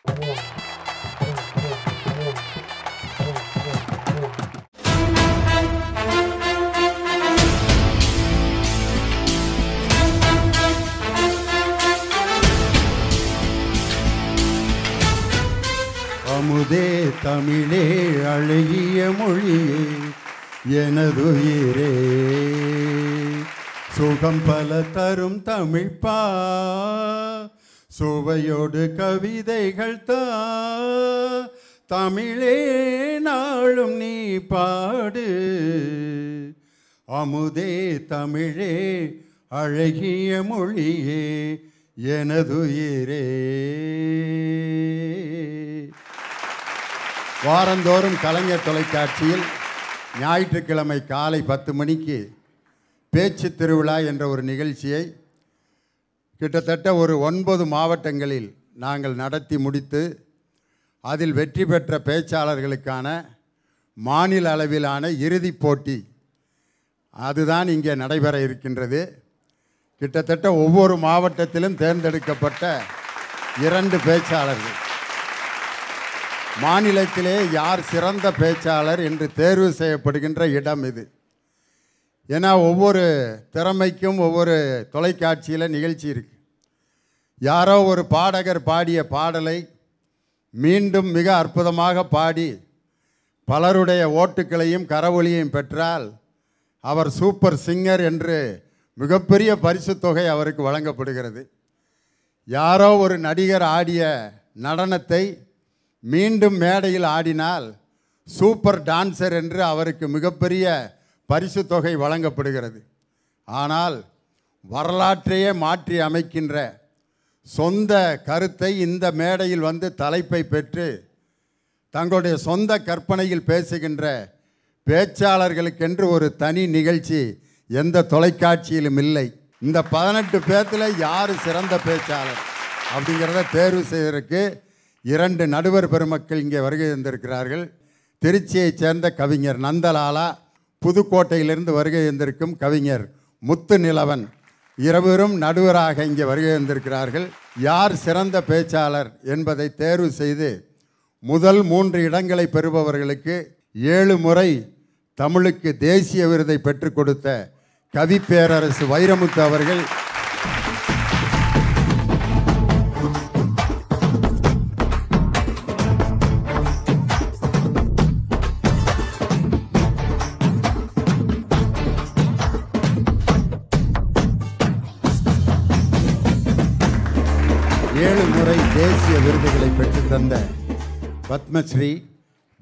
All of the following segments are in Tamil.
அமுதே தமிழே அழகிய மொழியே எனதுயிரே சுகம் பல தரும் தமிழ்ப்பா சுவையோடு கவிதைகள் தமிழே நாளும் நீ பாடு அமுதே தமிழே அழகிய மொழியே எனதுயிரே வாரந்தோறும் கலைஞர் தொலைக்காட்சியில் ஞாயிற்றுக்கிழமை காலை பத்து மணிக்கு பேச்சு திருவிழா என்ற ஒரு நிகழ்ச்சியை கிட்டத்தட்ட ஒரு ஒன்பது மாவட்டங்களில் நாங்கள் நடத்தி முடித்து அதில் வெற்றி பெற்ற பேச்சாளர்களுக்கான மாநில அளவிலான இறுதிப் போட்டி அதுதான் இங்கே நடைபெற இருக்கின்றது கிட்டத்தட்ட ஒவ்வொரு மாவட்டத்திலும் தேர்ந்தெடுக்கப்பட்ட இரண்டு பேச்சாளர்கள் மாநிலத்திலே யார் சிறந்த பேச்சாளர் என்று தேர்வு செய்யப்படுகின்ற இடம் இது ஏன்னா ஒவ்வொரு திறமைக்கும் ஒவ்வொரு தொலைக்காட்சியில் நிகழ்ச்சி இருக்குது யாரோ ஒரு பாடகர் பாடிய பாடலை மீண்டும் மிக அற்புதமாக பாடி பலருடைய ஓட்டுக்களையும் கரவொலியையும் பெற்றால் அவர் சூப்பர் சிங்கர் என்று மிகப்பெரிய பரிசு தொகை அவருக்கு வழங்கப்படுகிறது யாரோ ஒரு நடிகர் ஆடிய நடனத்தை மீண்டும் மேடையில் ஆடினால் சூப்பர் டான்சர் என்று அவருக்கு மிகப்பெரிய பரிசு தொகை வழங்கப்படுகிறது ஆனால் வரலாற்றையே மாற்றி அமைக்கின்ற சொந்த கருத்தை இந்த மேடையில் வந்து தலைப்பை பெற்று தங்களுடைய சொந்த கற்பனையில் பேசுகின்ற பேச்சாளர்களுக்கென்று ஒரு தனி நிகழ்ச்சி எந்த தொலைக்காட்சியிலும் இல்லை இந்த பதினெட்டு பேர்த்தில் யார் சிறந்த பேச்சாளர் அப்படிங்கிறத தேர்வு செய்வதற்கு இரண்டு நடுவர் பெருமக்கள் இங்கே வருகை தந்திருக்கிறார்கள் திருச்சியைச் சேர்ந்த கவிஞர் நந்தலாலா புதுக்கோட்டையிலிருந்து வருகை இருந்திருக்கும் கவிஞர் முத்து நிலவன் இருவரும் நடுவராக இங்கே வருகை இருந்திருக்கிறார்கள் யார் சிறந்த பேச்சாளர் என்பதை தேர்வு செய்து முதல் மூன்று இடங்களை பெறுபவர்களுக்கு ஏழு முறை தமிழுக்கு தேசிய விருதை பெற்றுக் கொடுத்த கவி பேரரசு வைரமுத்து அவர்கள் தேசிய விருதுகளை தந்த பத்மஸ்ரீ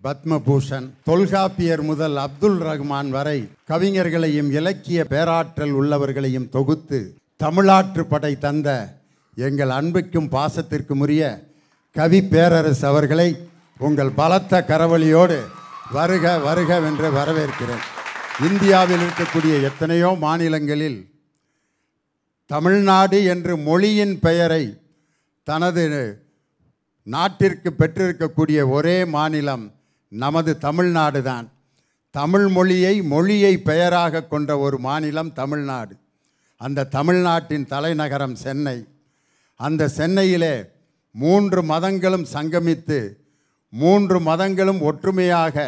பத்மபூஷன் தொல்காப்பியர் முதல் அப்துல் ரஹ்மான் வரை கவிஞர்களையும் இலக்கிய பேராற்றல் உள்ளவர்களையும் தொகுத்து தமிழாற்று படை தந்த எங்கள் அன்புக்கும் பாசத்திற்கும் உரிய கவி பேரரசு அவர்களை உங்கள் பலத்த கரவழியோடு வருக வருக என்று வரவேற்கிறேன் இந்தியாவில் இருக்கக்கூடிய எத்தனையோ மாநிலங்களில் தமிழ்நாடு என்று மொழியின் பெயரை தனது நாட்டிற்கு பெற்றிருக்கக்கூடிய ஒரே மாநிலம் நமது தமிழ்நாடு தான் தமிழ் மொழியை மொழியை பெயராக கொண்ட ஒரு மாநிலம் தமிழ்நாடு அந்த தமிழ்நாட்டின் தலைநகரம் சென்னை அந்த சென்னையிலே மூன்று மதங்களும் சங்கமித்து மூன்று மதங்களும் ஒற்றுமையாக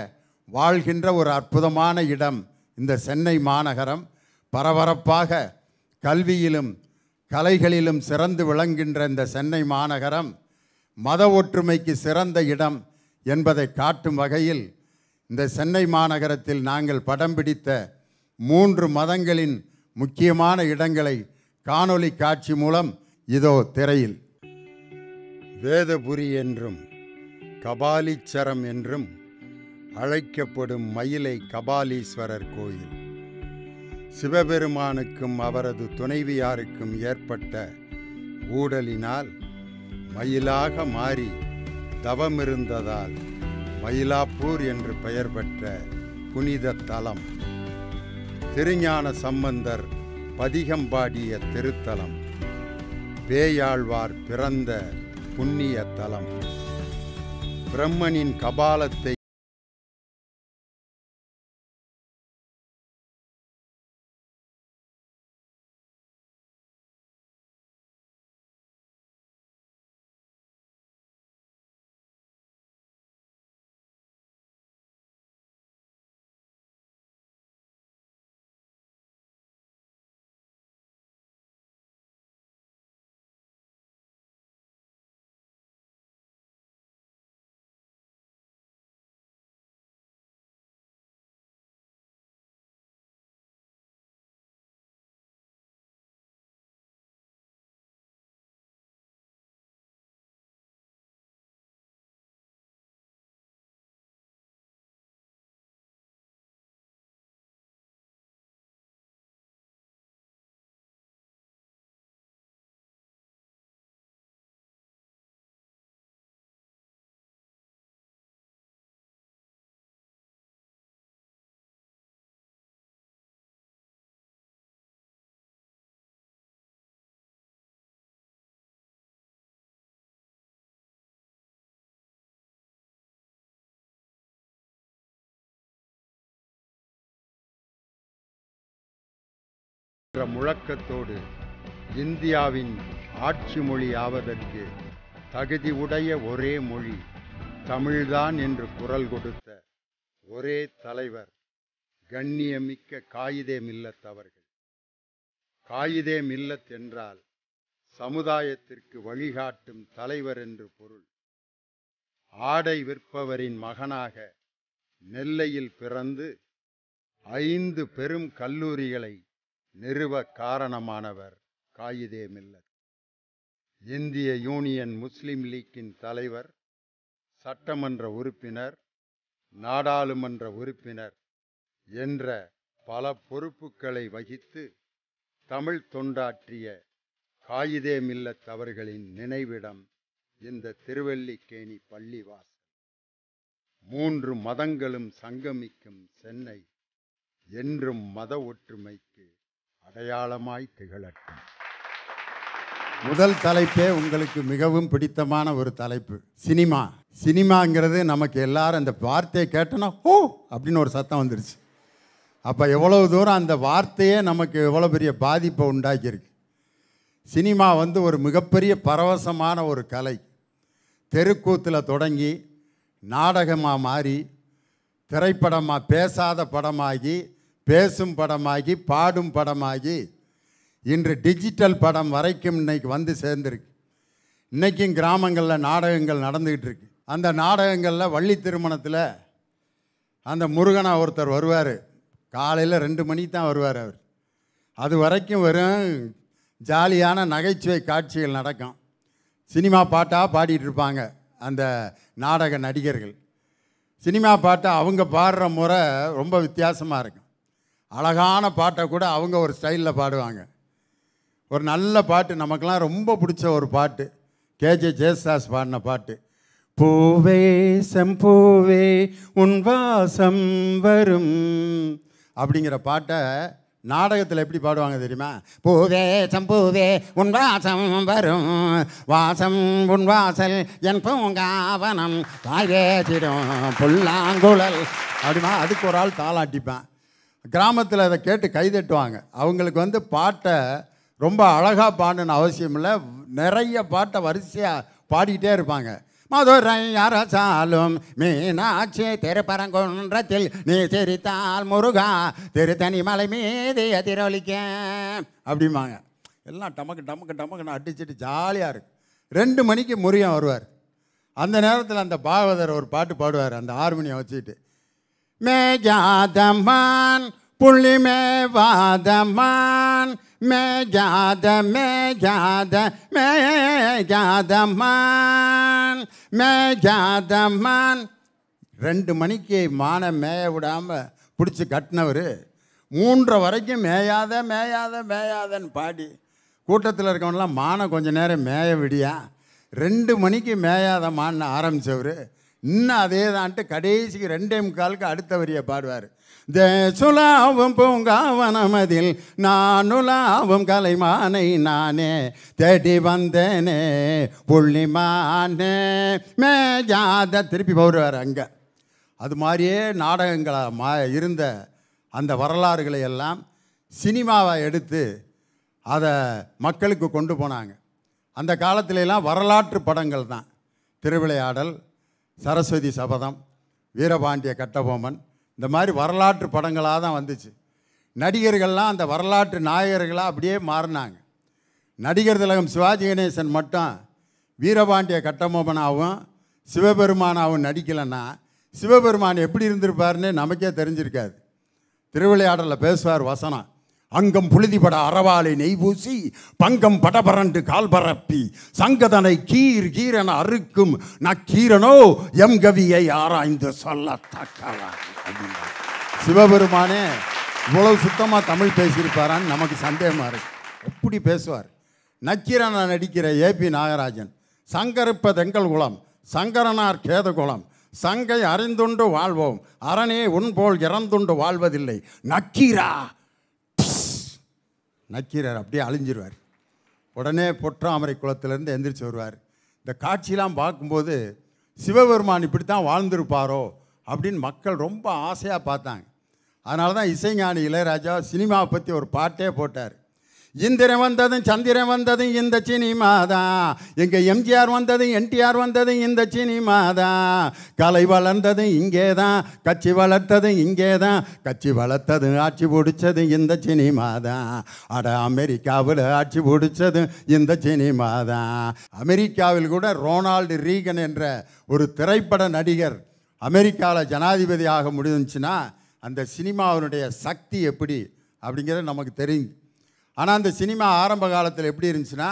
வாழ்கின்ற ஒரு அற்புதமான இடம் இந்த சென்னை மாநகரம் பரபரப்பாக கல்வியிலும் கலைகளிலும் சிறந்து விளங்குகின்ற இந்த சென்னை மாநகரம் மத ஒற்றுமைக்கு சிறந்த இடம் என்பதை காட்டும் வகையில் இந்த சென்னை மாநகரத்தில் நாங்கள் படம் பிடித்த மூன்று மதங்களின் முக்கியமான இடங்களை காணொளி காட்சி மூலம் இதோ திரையில் வேதபுரி என்றும் கபாலீச்சரம் என்றும் அழைக்கப்படும் மயிலை கபாலீஸ்வரர் கோயில் சிவபெருமானுக்கும் அவரது துணைவியாருக்கும் ஏற்பட்ட ஊடலினால் மயிலாக மாறி தவமிருந்ததால் மயிலாப்பூர் என்று பெயர் பெற்ற புனித தலம் திருஞான சம்பந்தர் பதிகம்பாடிய திருத்தலம் பேயாழ்வார் பிறந்த புண்ணிய தலம் பிரம்மனின் கபாலத்தை என்ற முழக்கத்தோடு இந்தியாவின் ஆட்சி மொழி ஆவதற்கு தகுதி உடைய ஒரே மொழி தமிழ்தான் என்று குரல் கொடுத்த ஒரே தலைவர் கண்ணியமிக்க காயிதே மில்லத் அவர்கள் காயிதே மில்லத் என்றால் சமுதாயத்திற்கு வழிகாட்டும் தலைவர் என்று பொருள் ஆடை விற்பவரின் மகனாக நெல்லையில் பிறந்து ஐந்து பெரும் கல்லூரிகளை நிறுவ காரணமானவர் காயிதே மில்லத் இந்திய யூனியன் முஸ்லிம் லீக்கின் தலைவர் சட்டமன்ற உறுப்பினர் நாடாளுமன்ற உறுப்பினர் என்ற பல பொறுப்புகளை வகித்து தமிழ் தொண்டாற்றிய காயிதே மில்லத் அவர்களின் நினைவிடம் இந்த திருவல்லிக்கேணி பள்ளிவாசல் மூன்று மதங்களும் சங்கமிக்கும் சென்னை என்றும் மத ஒற்றுமைக்கு அடையாளமாய் திகழட்டும் முதல் தலைப்பே உங்களுக்கு மிகவும் பிடித்தமான ஒரு தலைப்பு சினிமா சினிமாங்கிறது நமக்கு எல்லாரும் அந்த வார்த்தையை கேட்டனா ஹோ அப்படின்னு ஒரு சத்தம் வந்துருச்சு அப்போ எவ்வளவு தூரம் அந்த வார்த்தையே நமக்கு எவ்வளோ பெரிய பாதிப்பை உண்டாக்கியிருக்கு சினிமா வந்து ஒரு மிகப்பெரிய பரவசமான ஒரு கலை தெருக்கூத்தில் தொடங்கி நாடகமாக மாறி திரைப்படமாக பேசாத படமாகி பேசும் படமாகி பாடும் படமாகி இன்று டிஜிட்டல் படம் வரைக்கும் இன்றைக்கி வந்து சேர்ந்துருக்கு இன்றைக்கும் கிராமங்களில் நாடகங்கள் நடந்துக்கிட்டு இருக்கு அந்த நாடகங்களில் வள்ளி திருமணத்தில் அந்த முருகனா ஒருத்தர் வருவார் காலையில் ரெண்டு மணிக்கு தான் வருவார் அவர் அது வரைக்கும் வெறும் ஜாலியான நகைச்சுவை காட்சிகள் நடக்கும் சினிமா பாட்டாக பாடிட்டு இருப்பாங்க அந்த நாடக நடிகர்கள் சினிமா பாட்டை அவங்க பாடுற முறை ரொம்ப வித்தியாசமாக இருக்கும் அழகான பாட்டை கூட அவங்க ஒரு ஸ்டைலில் பாடுவாங்க ஒரு நல்ல பாட்டு நமக்கெல்லாம் ரொம்ப பிடிச்ச ஒரு பாட்டு கேஜே ஜேசாஸ் பாடின பாட்டு பூவே செம்பூவே உன் வாசம் வரும் அப்படிங்கிற பாட்டை நாடகத்தில் எப்படி பாடுவாங்க தெரியுமா பூவே செம்பூவே உன் வாசம் வரும் வாசம் உன் வாசல் என் பூங்காவனம் தாயே சிடும் புல்லாங்குழல் அப்படிமா அதுக்கு ஒரு ஆள் தாளாட்டிப்பேன் கிராமத்தில் அதை கேட்டு கைதட்டுவாங்க அவங்களுக்கு வந்து பாட்டை ரொம்ப அழகாக பாடணுன்னு அவசியம் இல்லை நிறைய பாட்டை வரிசையாக பாடிக்கிட்டே இருப்பாங்க மதுரை அரசாலும் மீனாட்சி திருப்பரங்குன்றத்தில் நீ சிரித்தால் முருகா திருத்தனி மலை மீது எதிரொலிக்க அப்படிம்பாங்க எல்லாம் டமக்கு டமக்கு டமக்குன்னு அடிச்சுட்டு ஜாலியாக இருக்கு ரெண்டு மணிக்கு முருகன் வருவார் அந்த நேரத்தில் அந்த பாகவதர் ஒரு பாட்டு பாடுவார் அந்த மணியை வச்சுக்கிட்டு மேஜாதமான் புள்ளி மேவாதமான் மேஜாத மேஜாத மேஜாதமான் மேஜாதமான் ரெண்டு மணிக்கு மானை மேய விடாமல் பிடிச்சி கட்டினவர் மூன்றரை வரைக்கும் மேயாத மேயாத மேயாதன்னு பாடி கூட்டத்தில் இருக்கவனெலாம் மானை கொஞ்சம் நேரம் மேய விடியா ரெண்டு மணிக்கு மேயாத மான்னு ஆரம்பித்தவர் இன்னும் அதே தான்ட்டு கடைசிக்கு ரெண்டே முக்காலுக்கு அடுத்த வரியை பாடுவார் தேசுலாவும் பூங்காவனமதில் நானுலாவும் கலைமானை நானே தேடி வந்தேனே புள்ளிமானே ஜாத திருப்பி போடுவார் அங்கே அது மாதிரியே நாடகங்களாக மா இருந்த அந்த வரலாறுகளை எல்லாம் சினிமாவை எடுத்து அதை மக்களுக்கு கொண்டு போனாங்க அந்த காலத்திலெல்லாம் வரலாற்று படங்கள் தான் திருவிளையாடல் சரஸ்வதி சபதம் வீரபாண்டிய கட்டபொம்மன் இந்த மாதிரி வரலாற்று படங்களாக தான் வந்துச்சு நடிகர்கள்லாம் அந்த வரலாற்று நாயகர்களாக அப்படியே மாறினாங்க நடிகர் திலகம் சிவாஜி கணேசன் மட்டும் வீரபாண்டிய கட்டபொம்மனாகவும் சிவபெருமானாகவும் நடிக்கலைன்னா சிவபெருமான் எப்படி இருந்திருப்பாருன்னு நமக்கே தெரிஞ்சிருக்காது திருவிளையாடலில் பேசுவார் வசனம் அங்கம் புழுதிபட அறவாலை நெய்பூசி பங்கம் படபரண்டு கால் பரப்பி சங்கதனை கீர் கீரன அறுக்கும் நக்கீரனோ எம் கவியை ஆராய்ந்து சொல்ல சிவபெருமானே இவ்வளவு சுத்தமாக தமிழ் பேசியிருப்பாரான்னு நமக்கு சந்தேகமாக இருக்கு எப்படி பேசுவார் நக்கீரனை நடிக்கிற ஏபி நாகராஜன் சங்கருப்ப தெங்கல் குளம் சங்கரனார் கேதகுளம் சங்கை அறிந்துண்டு வாழ்வோம் அரணே உன்போல் இறந்துண்டு வாழ்வதில்லை நக்கீரா நக்கீரர் அப்படியே அழிஞ்சிருவார் உடனே பொற்றாமரை குளத்திலேருந்து எந்திரிச்சு வருவார் இந்த காட்சியெலாம் பார்க்கும்போது சிவபெருமான் இப்படி தான் வாழ்ந்திருப்பாரோ அப்படின்னு மக்கள் ரொம்ப ஆசையாக பார்த்தாங்க அதனால தான் இசைஞானி இளையராஜா சினிமாவை பற்றி ஒரு பாட்டே போட்டார் இந்திரன் வந்ததும் சந்திரன் வந்ததும் இந்த சினிமா தான் எங்கள் எம்ஜிஆர் வந்ததும் என்டிஆர் வந்ததும் இந்த சினிமா கலை வளர்ந்ததும் இங்கே தான் கட்சி வளர்த்ததும் இங்கே தான் கட்சி வளர்த்ததும் ஆட்சி பிடிச்சது இந்த சினிமாதான் அட அமெரிக்காவில் ஆட்சி பிடிச்சதும் இந்த சினிமாதான் அமெரிக்காவில் கூட ரொனால்டு ரீகன் என்ற ஒரு திரைப்பட நடிகர் அமெரிக்காவில் ஜனாதிபதியாக முடிஞ்சுன்னா அந்த சினிமாவினுடைய சக்தி எப்படி அப்படிங்கிறது நமக்கு தெரியும் ஆனால் அந்த சினிமா ஆரம்ப காலத்தில் எப்படி இருந்துச்சுன்னா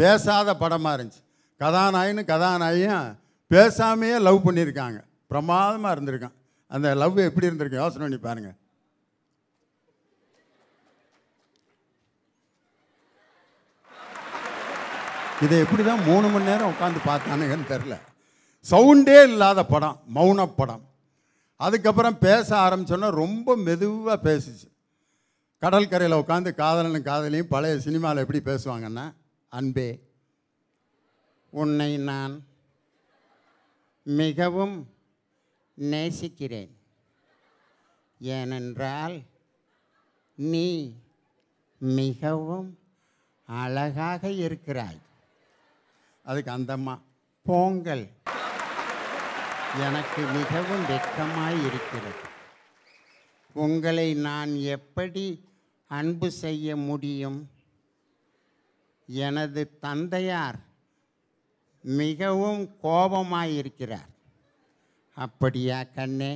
பேசாத படமாக இருந்துச்சு கதாநாயின்னு கதாநாயும் பேசாமையே லவ் பண்ணியிருக்காங்க பிரமாதமாக இருந்திருக்கான் அந்த லவ் எப்படி இருந்திருக்கு யோசனை பண்ணி பாருங்கள் இதை எப்படி தான் மூணு மணி நேரம் உட்காந்து பார்த்தானுங்கன்னு தெரில சவுண்டே இல்லாத படம் மௌன படம் அதுக்கப்புறம் பேச ஆரம்பித்தோன்னா ரொம்ப மெதுவாக பேசிச்சு கடற்கரையில் உட்காந்து காதலனும் காதலியும் பழைய சினிமாவில் எப்படி பேசுவாங்கன்னா அன்பே உன்னை நான் மிகவும் நேசிக்கிறேன் ஏனென்றால் நீ மிகவும் அழகாக இருக்கிறாய் அதுக்கு அந்தம்மா போங்கல் எனக்கு மிகவும் வெக்கமாய் இருக்கிறது உங்களை நான் எப்படி அன்பு செய்ய முடியும் எனது தந்தையார் மிகவும் கோபமாயிருக்கிறார் அப்படியா கண்ணே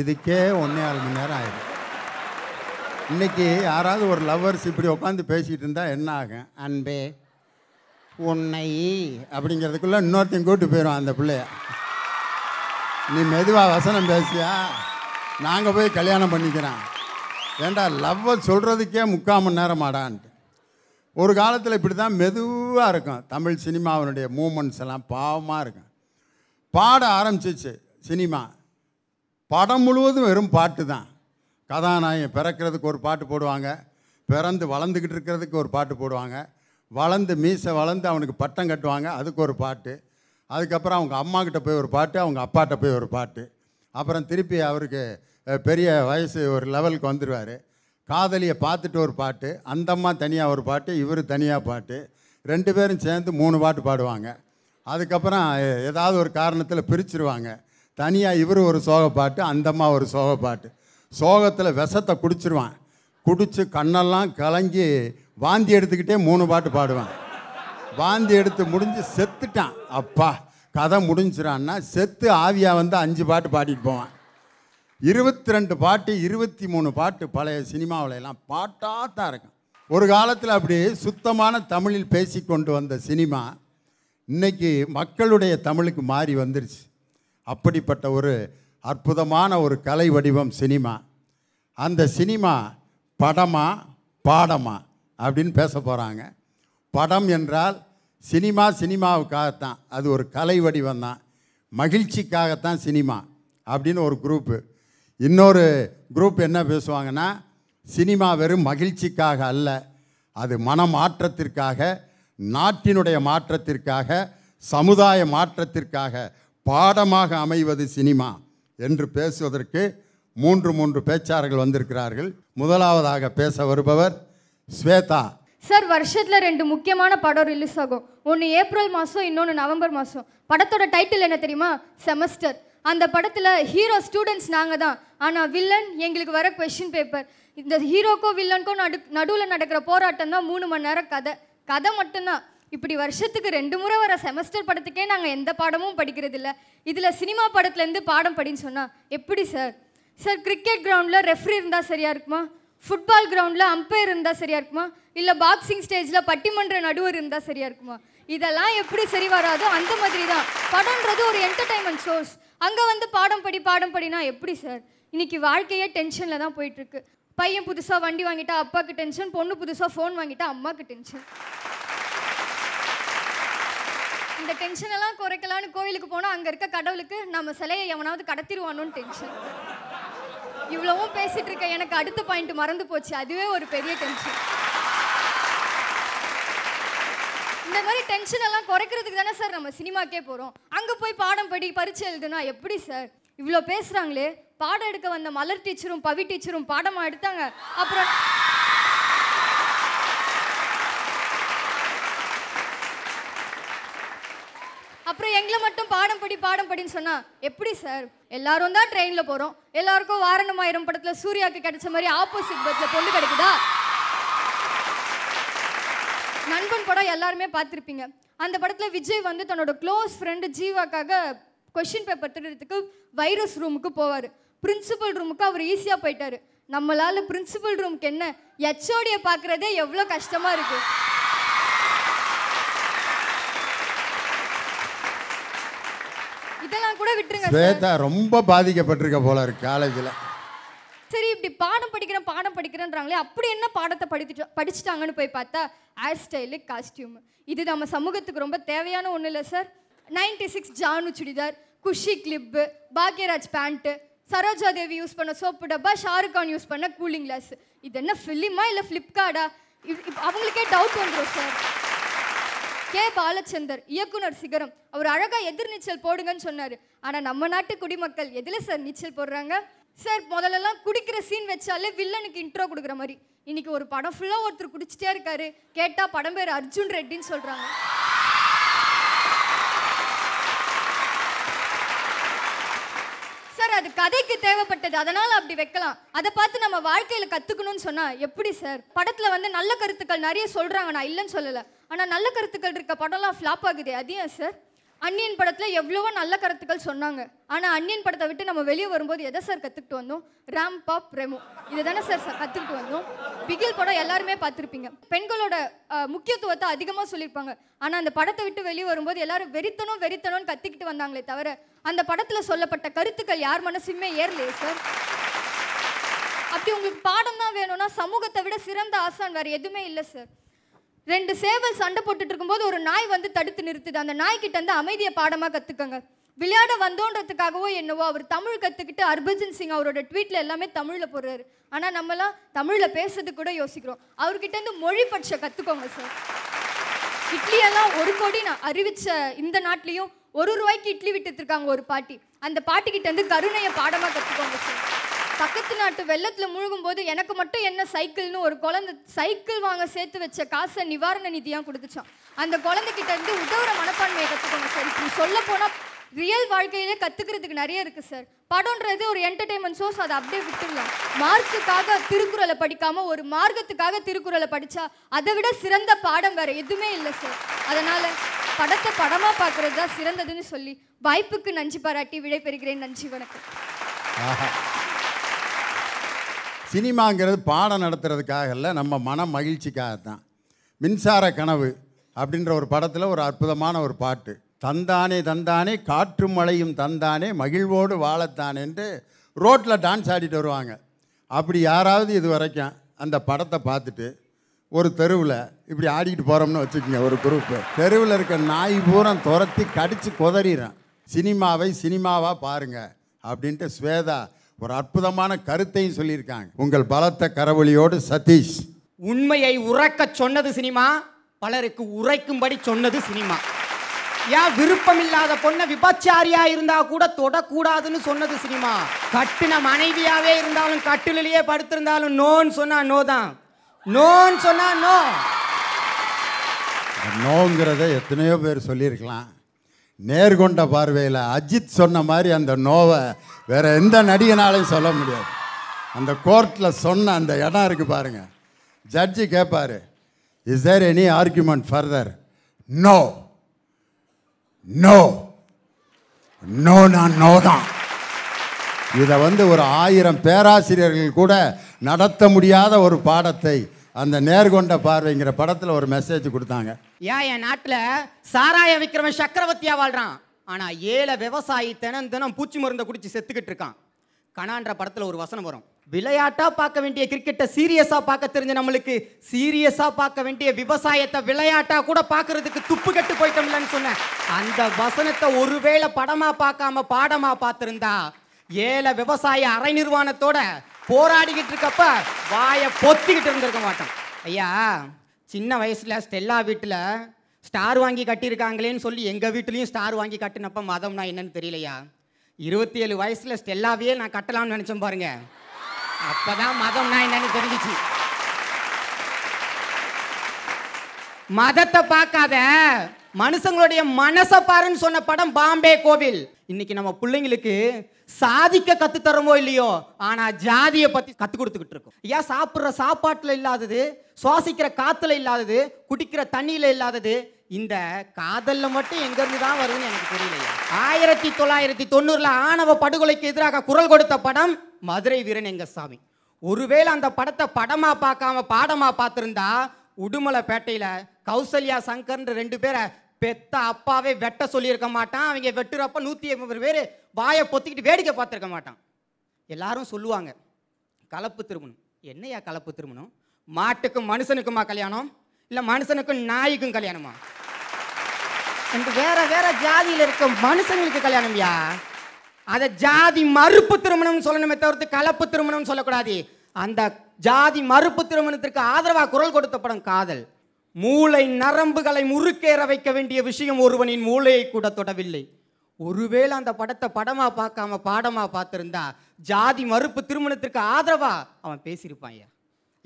இதுக்கே ஒன்றே ஆறு மணி நேரம் ஆயிடும் இன்றைக்கி யாராவது ஒரு லவ்வர்ஸ் இப்படி உட்காந்து பேசிகிட்டு இருந்தால் என்ன ஆகும் அன்பே உன்னை அப்படிங்கிறதுக்குள்ளே இன்னொருத்தையும் கூப்பிட்டு போயிடும் அந்த பிள்ளைய நீ மெதுவாக வசனம் பேசியா நாங்கள் போய் கல்யாணம் பண்ணிக்கிறோம் ஏண்டா லவ்வை சொல்கிறதுக்கே முக்கால் மணி நேரம் ஆடான்ட்டு ஒரு காலத்தில் இப்படி தான் மெதுவாக இருக்கும் தமிழ் சினிமாவினுடைய மூமெண்ட்ஸ் எல்லாம் பாவமாக இருக்கும் பாட ஆரம்பிச்சிச்சு சினிமா படம் முழுவதும் வெறும் பாட்டு தான் கதாநாயகன் பிறக்கிறதுக்கு ஒரு பாட்டு போடுவாங்க பிறந்து வளர்ந்துக்கிட்டு இருக்கிறதுக்கு ஒரு பாட்டு போடுவாங்க வளர்ந்து மீசை வளர்ந்து அவனுக்கு பட்டம் கட்டுவாங்க அதுக்கு ஒரு பாட்டு அதுக்கப்புறம் அவங்க அம்மாக்கிட்ட போய் ஒரு பாட்டு அவங்க அப்பாட்ட போய் ஒரு பாட்டு அப்புறம் திருப்பி அவருக்கு பெரிய வயசு ஒரு லெவலுக்கு வந்துடுவார் காதலியை பார்த்துட்டு ஒரு பாட்டு அந்தம்மா தனியாக ஒரு பாட்டு இவர் தனியாக பாட்டு ரெண்டு பேரும் சேர்ந்து மூணு பாட்டு பாடுவாங்க அதுக்கப்புறம் ஏதாவது ஒரு காரணத்தில் பிரிச்சுருவாங்க தனியாக இவர் ஒரு சோக பாட்டு அந்தம்மா ஒரு சோக பாட்டு சோகத்தில் விஷத்தை குடிச்சிருவான் குடித்து கண்ணெல்லாம் கலங்கி வாந்தி எடுத்துக்கிட்டே மூணு பாட்டு பாடுவான் வாந்தி எடுத்து முடிஞ்சு செத்துட்டான் அப்பா கதை முடிஞ்சிடான்னா செத்து ஆவியா வந்து அஞ்சு பாட்டு பாடிட்டு போவான் இருபத்தி ரெண்டு பாட்டு இருபத்தி மூணு பாட்டு பழைய சினிமாவில எல்லாம் பாட்டாக தான் இருக்கும் ஒரு காலத்தில் அப்படி சுத்தமான தமிழில் பேசி கொண்டு வந்த சினிமா இன்றைக்கி மக்களுடைய தமிழுக்கு மாறி வந்துருச்சு அப்படிப்பட்ட ஒரு அற்புதமான ஒரு கலை வடிவம் சினிமா அந்த சினிமா படமா பாடமா அப்படின்னு பேச போகிறாங்க படம் என்றால் சினிமா சினிமாவுக்காகத்தான் அது ஒரு கலை வடிவம் தான் மகிழ்ச்சிக்காகத்தான் சினிமா அப்படின்னு ஒரு குரூப்பு இன்னொரு குரூப் என்ன பேசுவாங்கன்னா சினிமா வெறும் மகிழ்ச்சிக்காக அல்ல அது மன மாற்றத்திற்காக நாட்டினுடைய மாற்றத்திற்காக சமுதாய மாற்றத்திற்காக பாடமாக அமைவது சினிமா என்று பேசுவதற்கு மூன்று மூன்று பேச்சாளர்கள் வந்திருக்கிறார்கள் முதலாவதாக பேச வருபவர் ஸ்வேதா சார் வருஷத்தில் ரெண்டு முக்கியமான படம் ரிலீஸ் ஆகும் ஒன்று ஏப்ரல் மாதம் இன்னொன்று நவம்பர் மாதம் படத்தோட டைட்டில் என்ன தெரியுமா செமஸ்டர் அந்த படத்தில் ஹீரோ ஸ்டூடெண்ட்ஸ் நாங்கள் தான் ஆனால் வில்லன் எங்களுக்கு வர கொஷின் பேப்பர் இந்த ஹீரோக்கோ வில்லனுக்கோ நடு நடுவில் நடக்கிற போராட்டம் தான் மூணு மணி நேரம் கதை கதை மட்டும்தான் இப்படி வருஷத்துக்கு ரெண்டு முறை வர செமஸ்டர் படத்துக்கே நாங்கள் எந்த பாடமும் படிக்கிறதில்ல இதில் சினிமா படத்துலேருந்து பாடம் படின்னு சொன்னால் எப்படி சார் சார் கிரிக்கெட் கிரவுண்டில் ரெஃப்ரி இருந்தால் சரியாக இருக்குமா ஃபுட்பால் கிரவுண்டில் அம்பையர் இருந்தால் சரியாக இருக்குமா இல்லை பாக்ஸிங் ஸ்டேஜில் பட்டிமன்ற நடுவர் இருந்தால் சரியாக இருக்குமா இதெல்லாம் எப்படி சரி வராதோ அந்த மாதிரி தான் படம்ன்றது ஒரு என்டர்டைன்மெண்ட் சோர்ஸ் அங்கே வந்து பாடம் படி பாடம் படினா எப்படி சார் இன்றைக்கி வாழ்க்கையே டென்ஷனில் தான் போயிட்டுருக்கு பையன் புதுசாக வண்டி வாங்கிட்டா அப்பாவுக்கு டென்ஷன் பொண்ணு புதுசாக ஃபோன் வாங்கிட்டா அம்மாவுக்கு டென்ஷன் இந்த டென்ஷனெல்லாம் குறைக்கலான்னு கோயிலுக்கு போனால் அங்கே இருக்க கடவுளுக்கு நம்ம சிலையை எவனாவது கடத்திடுவானோன்னு டென்ஷன் இவ்வளவும் பேசிட்டு இருக்க எனக்கு அடுத்த பாயிண்ட் மறந்து போச்சு அதுவே ஒரு பெரிய டென்ஷன் இந்த மாதிரி டென்ஷன் எல்லாம் குறைக்கிறதுக்கு தானே சார் நம்ம சினிமாக்கே போகிறோம் அங்கே போய் பாடம் படி பரிச்சு எழுதுனா எப்படி சார் இவ்வளோ பேசுகிறாங்களே பாடம் எடுக்க வந்த மலர் டீச்சரும் பவி டீச்சரும் பாடமாக எடுத்தாங்க அப்புறம் அப்புறம் எங்களை மட்டும் பாடம் படி பாடம் படின்னு சொன்னால் எப்படி சார் எல்லாரும் தான் ட்ரெயினில் போகிறோம் எல்லாருக்கும் வாரணம் ஆயிரம் படத்தில் சூர்யாவுக்கு கிடைச்ச மாதிரி ஆப்போசிட் பஸ்ஸில் பொண்ணு கிடைக்குதா நண்பன் படம் எல்லாருமே பார்த்துருப்பீங்க அந்த படத்தில் விஜய் வந்து தன்னோட க்ளோஸ் ஃப்ரெண்டு ஜீவாக்காக கொஷின் பேப்பர் திருடுறதுக்கு வைரஸ் ரூமுக்கு போவார் பிரின்சிபல் ரூமுக்கு அவர் ஈஸியாக போயிட்டார் நம்மளால் பிரின்சிபல் ரூமுக்கு என்ன ஹெச்ஓடியை பார்க்குறதே எவ்வளோ கஷ்டமாக இருக்குது இதெல்லாம் கூட விட்டுருங்க ஸ்வேதா ரொம்ப பாதிக்கப்பட்டிருக்க போல இருக்கு காலேஜில் சரி இப்படி பாடம் படிக்கிறேன் பாடம் படிக்கிறேன்றாங்களே அப்படி என்ன பாடத்தை படித்துட்டு படிச்சுட்டாங்கன்னு போய் பார்த்தா ஹேர் ஸ்டைலு காஸ்டியூம் இது நம்ம சமூகத்துக்கு ரொம்ப தேவையான ஒன்றும் இல்லை sir ninety six Jaanu churidar Kushi clip Bhagyaraj pant Saroja Devi use பண்ண சோப்பு டப்பா ஷாருக் கான் யூஸ் பண்ண கூலிங் கிளாஸ் இது என்ன ஃபிலிமா இல்லை ஃப்ளிப்கார்டா அவங்களுக்கே டவுட் வந்துடும் சார் கே பாலச்சந்தர் இயக்குனர் சிகரம் அவர் அழகாக எதிர் நீச்சல் போடுங்கன்னு சொன்னார் ஆனால் நம்ம நாட்டு குடிமக்கள் எதில் சார் நீச்சல் போடுறாங்க சார் முதல்லலாம் குடிக்கிற சீன் வச்சாலே வில்லனுக்கு இன்ட்ரோ கொடுக்குற மாதிரி இன்னைக்கு ஒரு படம் ஃபுல்லாக ஒருத்தர் குடிச்சிட்டே இருக்காரு கேட்டால் படம் பேர் அர்ஜுன் ரெட்டின்னு சொல்கிறாங்க சார் அது கதைக்கு தேவைப்பட்டது அதனால் அப்படி வைக்கலாம் அதை பார்த்து நம்ம வாழ்க்கையில் கற்றுக்கணும்னு சொன்னால் எப்படி சார் படத்தில் வந்து நல்ல கருத்துக்கள் நிறைய சொல்கிறாங்க நான் இல்லைன்னு சொல்லலை ஆனால் நல்ல கருத்துக்கள் இருக்க படம்லாம் ஃப்ளாப் ஆகுது அது ஏன் சார் அன்னியன் படத்தில் எவ்வளவோ நல்ல கருத்துக்கள் சொன்னாங்க ஆனால் அன்னியன் படத்தை விட்டு நம்ம வெளியே வரும்போது எதை சார் கற்றுக்கிட்டு வந்தோம் ரேம் பாப் ரெமோ இது தானே சார் கற்றுக்கிட்டு வந்தோம் பிகில் படம் எல்லாருமே பார்த்துருப்பீங்க பெண்களோட முக்கியத்துவத்தை அதிகமாக சொல்லியிருப்பாங்க ஆனால் அந்த படத்தை விட்டு வெளியே வரும்போது எல்லாரும் வெறித்தனும் வெறித்தனும்னு கற்றுக்கிட்டு வந்தாங்களே தவிர அந்த படத்தில் சொல்லப்பட்ட கருத்துக்கள் யார் மனசுமே ஏறலையே சார் அப்படி உங்களுக்கு பாடம் தான் வேணும்னா சமூகத்தை விட சிறந்த ஆசான் வேறு எதுவுமே இல்லை சார் ரெண்டு சேவல் சண்டை போட்டுட்டு இருக்கும்போது ஒரு நாய் வந்து தடுத்து நிறுத்துது அந்த நாய்கிட்ட வந்து அமைதியை பாடமாக கற்றுக்கங்க விளையாட வந்தோன்றதுக்காகவோ என்னவோ அவர் தமிழ் கற்றுக்கிட்டு ஹர்பஜன் சிங் அவரோட ட்வீட்டில் எல்லாமே தமிழில் போடுறாரு ஆனால் நம்மளாம் தமிழில் பேசுறது கூட யோசிக்கிறோம் அவர்கிட்ட இருந்து மொழி பட்ச கற்றுக்கோங்க சார் இட்லியெல்லாம் ஒரு கோடி நான் அறிவித்த இந்த நாட்டிலையும் ஒரு ரூபாய்க்கு இட்லி இருக்காங்க ஒரு பாட்டி அந்த பாட்டிக்கிட்ட வந்து கருணையை பாடமாக கற்றுக்கோங்க சார் பக்கத்து நாட்டு வெள்ளத்தில் முழுகும் போது எனக்கு மட்டும் என்ன சைக்கிள்னு ஒரு குழந்தை சைக்கிள் வாங்க சேர்த்து வச்ச காசை நிவாரண நிதியாக கொடுத்துச்சான் அந்த குழந்தைகிட்ட இருந்து உதவுற மனப்பான்மையை கற்றுக்கணும் சார் இப்படி சொல்ல போனால் ரியல் வாழ்க்கையிலே கற்றுக்கிறதுக்கு நிறைய இருக்குது சார் படம்ன்றது ஒரு என்டர்டைன்மெண்ட் சோர்ஸ் அதை அப்படியே விட்டுடலாம் மார்க்குக்காக திருக்குறளை படிக்காமல் ஒரு மார்க்கத்துக்காக திருக்குறளை படித்தா அதை விட சிறந்த பாடம் வேறு எதுவுமே இல்லை சார் அதனால் படத்தை படமாக பார்க்குறது தான் சிறந்ததுன்னு சொல்லி வாய்ப்புக்கு நன்றி பாராட்டி விடை பெறுகிறேன் நன்றி வணக்கம் சினிமாங்கிறது பாடம் நடத்துறதுக்காக இல்லை நம்ம மன மகிழ்ச்சிக்காக தான் மின்சார கனவு அப்படின்ற ஒரு படத்தில் ஒரு அற்புதமான ஒரு பாட்டு தந்தானே தந்தானே காற்று மழையும் தந்தானே மகிழ்வோடு வாழத்தானேன்ட்டு ரோட்டில் டான்ஸ் ஆடிட்டு வருவாங்க அப்படி யாராவது இது வரைக்கும் அந்த படத்தை பார்த்துட்டு ஒரு தெருவில் இப்படி ஆடிக்கிட்டு போகிறோம்னு வச்சுக்கோங்க ஒரு குரூப்பு தெருவில் இருக்க நாய் பூரம் துரத்தி கடித்து கொதறிடுறேன் சினிமாவை சினிமாவாக பாருங்கள் அப்படின்ட்டு ஸ்வேதா ஒரு அற்புதமான கருத்தையும் சொல்லியிருக்காங்க உங்கள் பலத்த கரவொலியோடு சதீஷ் உண்மையை உறக்க சொன்னது சினிமா பலருக்கு உரைக்கும்படி சொன்னது சினிமா ஏன் விருப்பம் இல்லாத பொண்ணை விபச்சாரியா இருந்தா கூட தொடக்கூடாதுன்னு சொன்னது சினிமா கட்டின மனைவியாவே இருந்தாலும் கட்டிலேயே படுத்திருந்தாலும் நோன்னு சொன்னா நோ தான் நோன்னு சொன்னா நோ நோங்கிறத எத்தனையோ பேர் சொல்லியிருக்கலாம் நேர்கொண்ட பார்வையில் அஜித் சொன்ன மாதிரி அந்த நோவை வேறு எந்த நடிகனாலையும் சொல்ல முடியாது அந்த கோர்ட்டில் சொன்ன அந்த இடம் இருக்குது பாருங்கள் ஜட்ஜி கேட்பார் is there any argument further no no no நான் நோ தான் இதை வந்து ஒரு ஆயிரம் பேராசிரியர்கள் கூட நடத்த முடியாத ஒரு பாடத்தை அந்த நேர்கொண்ட பார்வைங்கிற படத்தில் ஒரு மெசேஜ் கொடுத்தாங்க ஏன் என் நாட்டில் சாராய விக்ரம சக்கரவர்த்தியாக வாழ்கிறான் ஆனால் ஏழை விவசாயி தினம் தினம் பூச்சி மருந்தை குடித்து செத்துக்கிட்டு இருக்கான் கணான்ற படத்தில் ஒரு வசனம் வரும் விளையாட்டாக பார்க்க வேண்டிய கிரிக்கெட்டை சீரியஸாக பார்க்க தெரிஞ்ச நம்மளுக்கு சீரியஸாக பார்க்க வேண்டிய விவசாயத்தை விளையாட்டாக கூட பார்க்கறதுக்கு துப்பு கட்டு போயிட்டோம்லன்னு சொன்னேன் அந்த வசனத்தை ஒருவேளை படமாக பார்க்காம பாடமாக பார்த்துருந்தா ஏழை விவசாய அரை நிர்வாணத்தோட போராடிக்கிட்டு இருக்கப்ப வாயை பொத்திக்கிட்டு இருந்திருக்க மாட்டோம் ஐயா சின்ன வயசில் ஸ்டெல்லா வீட்டில் ஸ்டார் வாங்கி கட்டியிருக்காங்களேன்னு சொல்லி எங்கள் வீட்லேயும் ஸ்டார் வாங்கி கட்டினப்ப மதம்னா என்னன்னு தெரியலையா இருபத்தி ஏழு வயசில் ஸ்டெல்லாவே நான் கட்டலாம்னு நினச்சேன் பாருங்க அப்போ தான் மதம்னா என்னன்னு தெரிஞ்சிச்சு மதத்தை பார்க்காத மனுஷங்களுடைய மனசை பாருன்னு சொன்ன படம் பாம்பே கோவில் இன்னைக்கு நம்ம பிள்ளைங்களுக்கு சாதிக்க கத்து தரமோ இல்லையோ ஆனா ஜாதியை பத்தி கத்து கொடுத்துக்கிட்டு இருக்கோம் ஏன் சாப்பிட்ற சாப்பாட்டுல இல்லாதது சுவாசிக்கிற காத்துல இல்லாதது குடிக்கிற தண்ணியில இல்லாதது இந்த காதலில் மட்டும் எங்கேருந்து தான் வருதுன்னு எனக்கு தெரியலையா ஆயிரத்தி தொள்ளாயிரத்தி தொண்ணூறில் ஆணவ படுகொலைக்கு எதிராக குரல் கொடுத்த படம் மதுரை வீரன் சாமி ஒருவேளை அந்த படத்தை படமாக பார்க்காம பாடமாக பார்த்துருந்தா உடுமலைப்பேட்டையில் கௌசல்யா சங்கர்ன்ற ரெண்டு பேரை பெத்த அப்பாவே வெட்ட சொல்லியிருக்க மாட்டான் அவங்க வெட்டுறப்ப நூற்றி எண்பது பேர் வாயை பொத்திக்கிட்டு வேடிக்கை பார்த்துருக்க மாட்டான் எல்லாரும் சொல்லுவாங்க கலப்பு திருமணம் என்னையா கலப்பு திருமணம் மாட்டுக்கும் மனுஷனுக்குமா கல்யாணம் இல்லை மனுஷனுக்கும் நாய்க்கும் கல்யாணமா இந்த வேற வேற ஜாதியில் இருக்க மனுஷங்களுக்கு கல்யாணம் யா அதை ஜாதி மறுப்பு திருமணம் சொல்லணுமே தவிர்த்து கலப்பு திருமணம் சொல்லக்கூடாது அந்த ஜாதி மறுப்பு திருமணத்திற்கு ஆதரவாக குரல் கொடுத்த படம் காதல் மூளை நரம்புகளை முறுக்கேற வைக்க வேண்டிய விஷயம் ஒருவனின் மூளையை கூட தொடவில்லை ஒருவேளை அந்த படத்தை படமாக பார்க்காம பாடமாக பார்த்துருந்தா ஜாதி மறுப்பு திருமணத்திற்கு ஆதரவா அவன் பேசியிருப்பான் ஐயா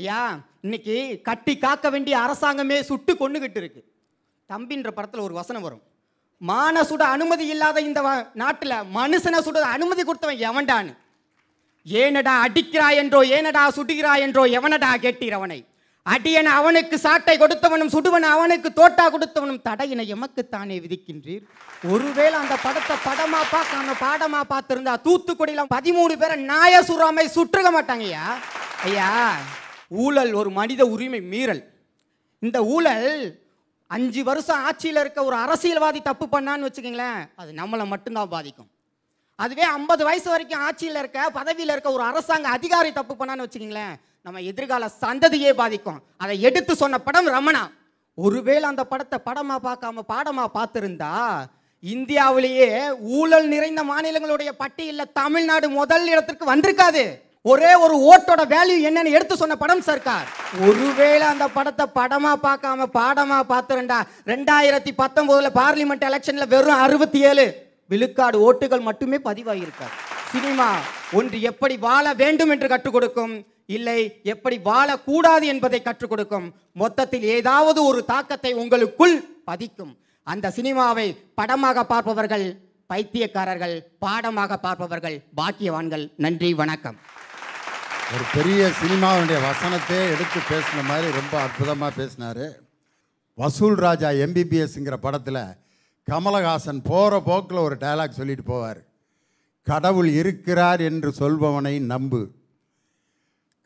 ஐயா இன்னைக்கு கட்டி காக்க வேண்டிய அரசாங்கமே சுட்டு கொண்டுகிட்டு இருக்கு தம்பின்ற படத்தில் ஒரு வசனம் வரும் மான சுட அனுமதி இல்லாத இந்த நாட்டில் மனுஷனை சுட அனுமதி கொடுத்தவன் எவன்டான்னு ஏனடா அடிக்கிறாய் என்றோ ஏனடா சுடுகிறாய் என்றோ எவனடா அவனை அடியன் அவனுக்கு சாட்டை கொடுத்தவனும் சுடுவன் அவனுக்கு தோட்டா கொடுத்தவனும் தடையினை எமக்கு தானே விதிக்கின்றீர் ஒருவேளை அந்த படத்தை படமா பார்க்க பாடமா பார்த்திருந்தா தூத்துக்குடியில பதிமூணு பேரை நாய சுறாமை சுற்றுக மாட்டாங்கய்யா ஐயா ஊழல் ஒரு மனித உரிமை மீறல் இந்த ஊழல் அஞ்சு வருஷம் ஆட்சியில் இருக்க ஒரு அரசியல்வாதி தப்பு பண்ணான்னு வச்சுக்கோங்களேன் அது நம்மளை மட்டும்தான் பாதிக்கும் அதுவே ஐம்பது வயசு வரைக்கும் ஆட்சியில் இருக்க பதவியில் இருக்க ஒரு அரசாங்க அதிகாரி தப்பு பண்ணான்னு வச்சுக்கோங்களேன் நம்ம எதிர்கால சந்ததியே பாதிக்கும் அதை எடுத்து சொன்ன படம் ரமணா ஒருவேளை அந்த படத்தை படமாக பார்க்காம பாடமாக பார்த்துருந்தா இந்தியாவிலேயே ஊழல் நிறைந்த மாநிலங்களுடைய பட்டியலில் தமிழ்நாடு முதல் இடத்திற்கு வந்திருக்காது ஒரே ஒரு ஓட்டோட வேல்யூ என்னன்னு எடுத்து சொன்ன படம் சர்க்கார் ஒருவேளை அந்த படத்தை படமா பார்க்காம பாடமா பார்த்துருண்டா ரெண்டாயிரத்தி பத்தொன்பதுல பார்லிமெண்ட் எலெக்ஷன்ல வெறும் அறுபத்தி ஏழு விழுக்காடு ஓட்டுகள் மட்டுமே பதிவாகியிருக்கார் சினிமா ஒன்று எப்படி வாழ வேண்டும் என்று கற்றுக் கொடுக்கும் இல்லை எப்படி வாழக்கூடாது என்பதை கற்றுக் கொடுக்கும் மொத்தத்தில் ஏதாவது ஒரு தாக்கத்தை உங்களுக்குள் பதிக்கும் அந்த சினிமாவை படமாக பார்ப்பவர்கள் பைத்தியக்காரர்கள் பாடமாக பார்ப்பவர்கள் பாக்கியவான்கள் நன்றி வணக்கம் ஒரு பெரிய சினிமாவுடைய வசனத்தை எடுத்து பேசின மாதிரி ரொம்ப அற்புதமாக பேசினார் வசூல் ராஜா எம்பிபிஎஸ்ங்கிற படத்தில் கமலஹாசன் போகிற போக்கில் ஒரு டைலாக் சொல்லிட்டு போவார் கடவுள் இருக்கிறார் என்று சொல்பவனை நம்பு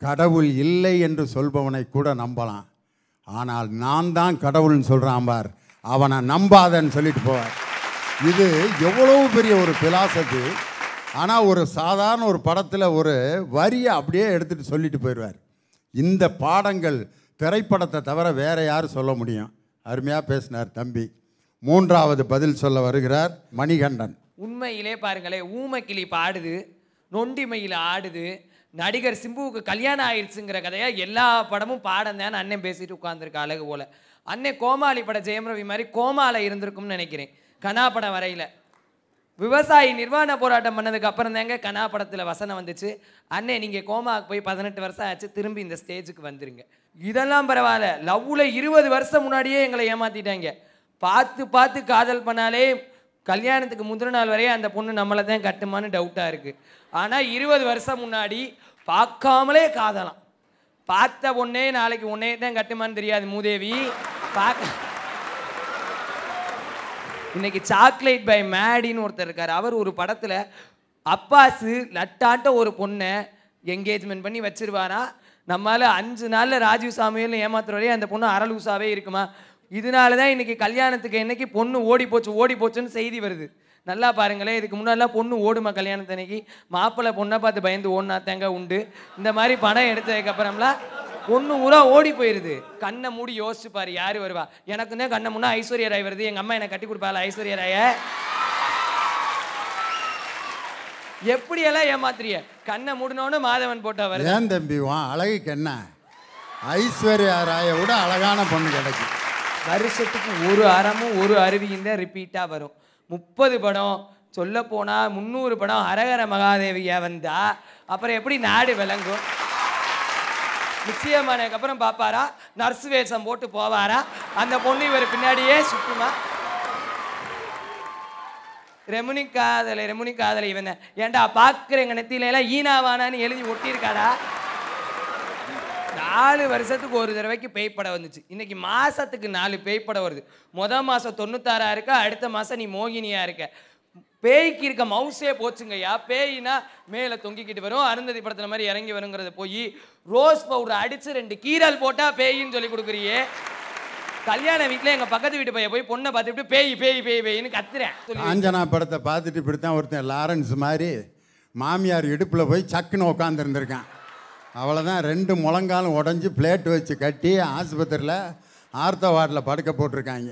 கடவுள் இல்லை என்று சொல்பவனை கூட நம்பலாம் ஆனால் நான் தான் கடவுள்னு சொல்கிறான் பார் அவனை நம்பாதன்னு சொல்லிட்டு போவார் இது எவ்வளோ பெரிய ஒரு பிலாசது ஆனால் ஒரு சாதாரண ஒரு படத்தில் ஒரு வரியை அப்படியே எடுத்துகிட்டு சொல்லிட்டு போயிடுவார் இந்த பாடங்கள் திரைப்படத்தை தவிர வேறு யாரும் சொல்ல முடியும் அருமையாக பேசினார் தம்பி மூன்றாவது பதில் சொல்ல வருகிறார் மணிகண்டன் உண்மையிலே பாருங்களேன் ஊமக்கிளி பாடுது நொண்டிமையில் ஆடுது நடிகர் சிம்புவுக்கு கல்யாணம் ஆயிடுச்சுங்கிற கதையாக எல்லா படமும் பாடந்தேன்னு அன்னையும் அண்ணன் பேசிட்டு உட்காந்துருக்க அழகு போல் அண்ணன் கோமாளி பட ஜெயம் ரவி மாதிரி கோமாலை இருந்திருக்கும்னு நினைக்கிறேன் கனா படம் வரையில் விவசாயி நிர்வாண போராட்டம் பண்ணதுக்கு அப்புறம் தாங்க கனா படத்தில் வசனம் வந்துச்சு அண்ணே நீங்கள் கோமாவுக்கு போய் பதினெட்டு வருஷம் ஆச்சு திரும்பி இந்த ஸ்டேஜுக்கு வந்துருங்க இதெல்லாம் பரவாயில்ல லவ்வில் இருபது வருஷம் முன்னாடியே எங்களை ஏமாத்திட்டாங்க பார்த்து பார்த்து காதல் பண்ணாலே கல்யாணத்துக்கு முந்திர நாள் வரையே அந்த பொண்ணு நம்மளை தான் கட்டுமான்னு டவுட்டாக இருக்குது ஆனால் இருபது வருஷம் முன்னாடி பார்க்காமலே காதலாம் பார்த்த பொண்ணே நாளைக்கு உன்னே தான் கட்டுமான்னு தெரியாது மூதேவி பார்க்க இன்னைக்கு சாக்லேட் பை மேடின்னு ஒருத்தர் இருக்கார் அவர் ஒரு படத்தில் அப்பாசு நட்டாட்ட ஒரு பொண்ணை என்கேஜ்மெண்ட் பண்ணி வச்சிருவாரா நம்மளால் அஞ்சு நாளில் ராஜீவ் சாமியில் ஏமாத்துறவரே அந்த பொண்ணு அரலூசாவே இருக்குமா இதனால தான் இன்றைக்கி கல்யாணத்துக்கு என்னைக்கு பொண்ணு ஓடி போச்சு ஓடி போச்சுன்னு செய்தி வருது நல்லா பாருங்களேன் இதுக்கு முன்னாடிலாம் பொண்ணு ஓடுமா கல்யாணத்தன்னைக்கு மாப்பிள்ளை பொண்ணை பார்த்து பயந்து ஓடினா தேங்க உண்டு இந்த மாதிரி படம் எடுத்ததுக்கப்புறம்லாம் பொண்ணு ஊரா ஓடி போயிருது கண்ணை மூடி யோசிச்சு பாரு யாரு வருவா எனக்குன்னே கண்ணை முன்னா ஐஸ்வர்யா ராய் வருது எங்க அம்மா எனக்கு கட்டி கொடுப்பாள் ஐஸ்வர்யா ராய எப்படியெல்லாம் ஏமாத்திரிய கண்ணை மூடினோன்னு மாதவன் போட்டா வருது ஏன் தம்பி வா அழகு கண்ணா ஐஸ்வர்யா ராய விட அழகான பொண்ணு கிடைக்கும் வருஷத்துக்கு ஒரு அறமும் ஒரு அருவியும் தான் ரிப்பீட்டாக வரும் முப்பது படம் சொல்ல போனால் முந்நூறு படம் அரகர மகாதேவியாக வந்தால் அப்புறம் எப்படி நாடு விளங்கும் நிச்சயமானதுக்கப்புறம் பார்ப்பாரா நர்ஸ் வேஷம் போட்டு போவாரா அந்த பொண்ணு இவர் பின்னாடியே சுற்றுமா ரெமுனி காதலை ரெமுனி காதலை இவன் ஏண்டா பார்க்குற எங்கள் நெத்தியிலலாம் ஈனாவானான்னு எழுதி ஒட்டியிருக்காடா நாலு வருஷத்துக்கு ஒரு தடவைக்கு பேய்ப்படம் வந்துச்சு இன்னைக்கு மாதத்துக்கு நாலு பேய்ப்படம் வருது மொதல் மாதம் தொண்ணூத்தாறாக இருக்க அடுத்த மாதம் நீ மோகினியாக இருக்க பேய்க்கு இருக்க மவுசே போச்சுங்கய்யா பேயினா மேலே தொங்கிக்கிட்டு வரும் அருந்ததி படத்தில் மாதிரி இறங்கி வருங்கிறது போய் ரோஸ் பவுடர் அடித்து ரெண்டு கீரல் போட்டால் பேயின்னு சொல்லி கொடுக்குறியே கல்யாண வீட்டில் எங்கள் பக்கத்து வீட்டு பையன் போய் பொண்ணை பார்த்துட்டு பேய் பேய் பேய் பேய்னு கத்துறேன் அஞ்சனா படத்தை பார்த்துட்டு இப்படி தான் ஒருத்தன் லாரன்ஸ் மாதிரி மாமியார் இடுப்பில் போய் சக்குன்னு உட்காந்துருந்துருக்கான் அவ்வளோதான் ரெண்டு முழங்காலும் உடஞ்சி பிளேட் வச்சு கட்டி ஆஸ்பத்திரியில் ஆர்த்த வார்டில் படுக்க போட்டிருக்காங்க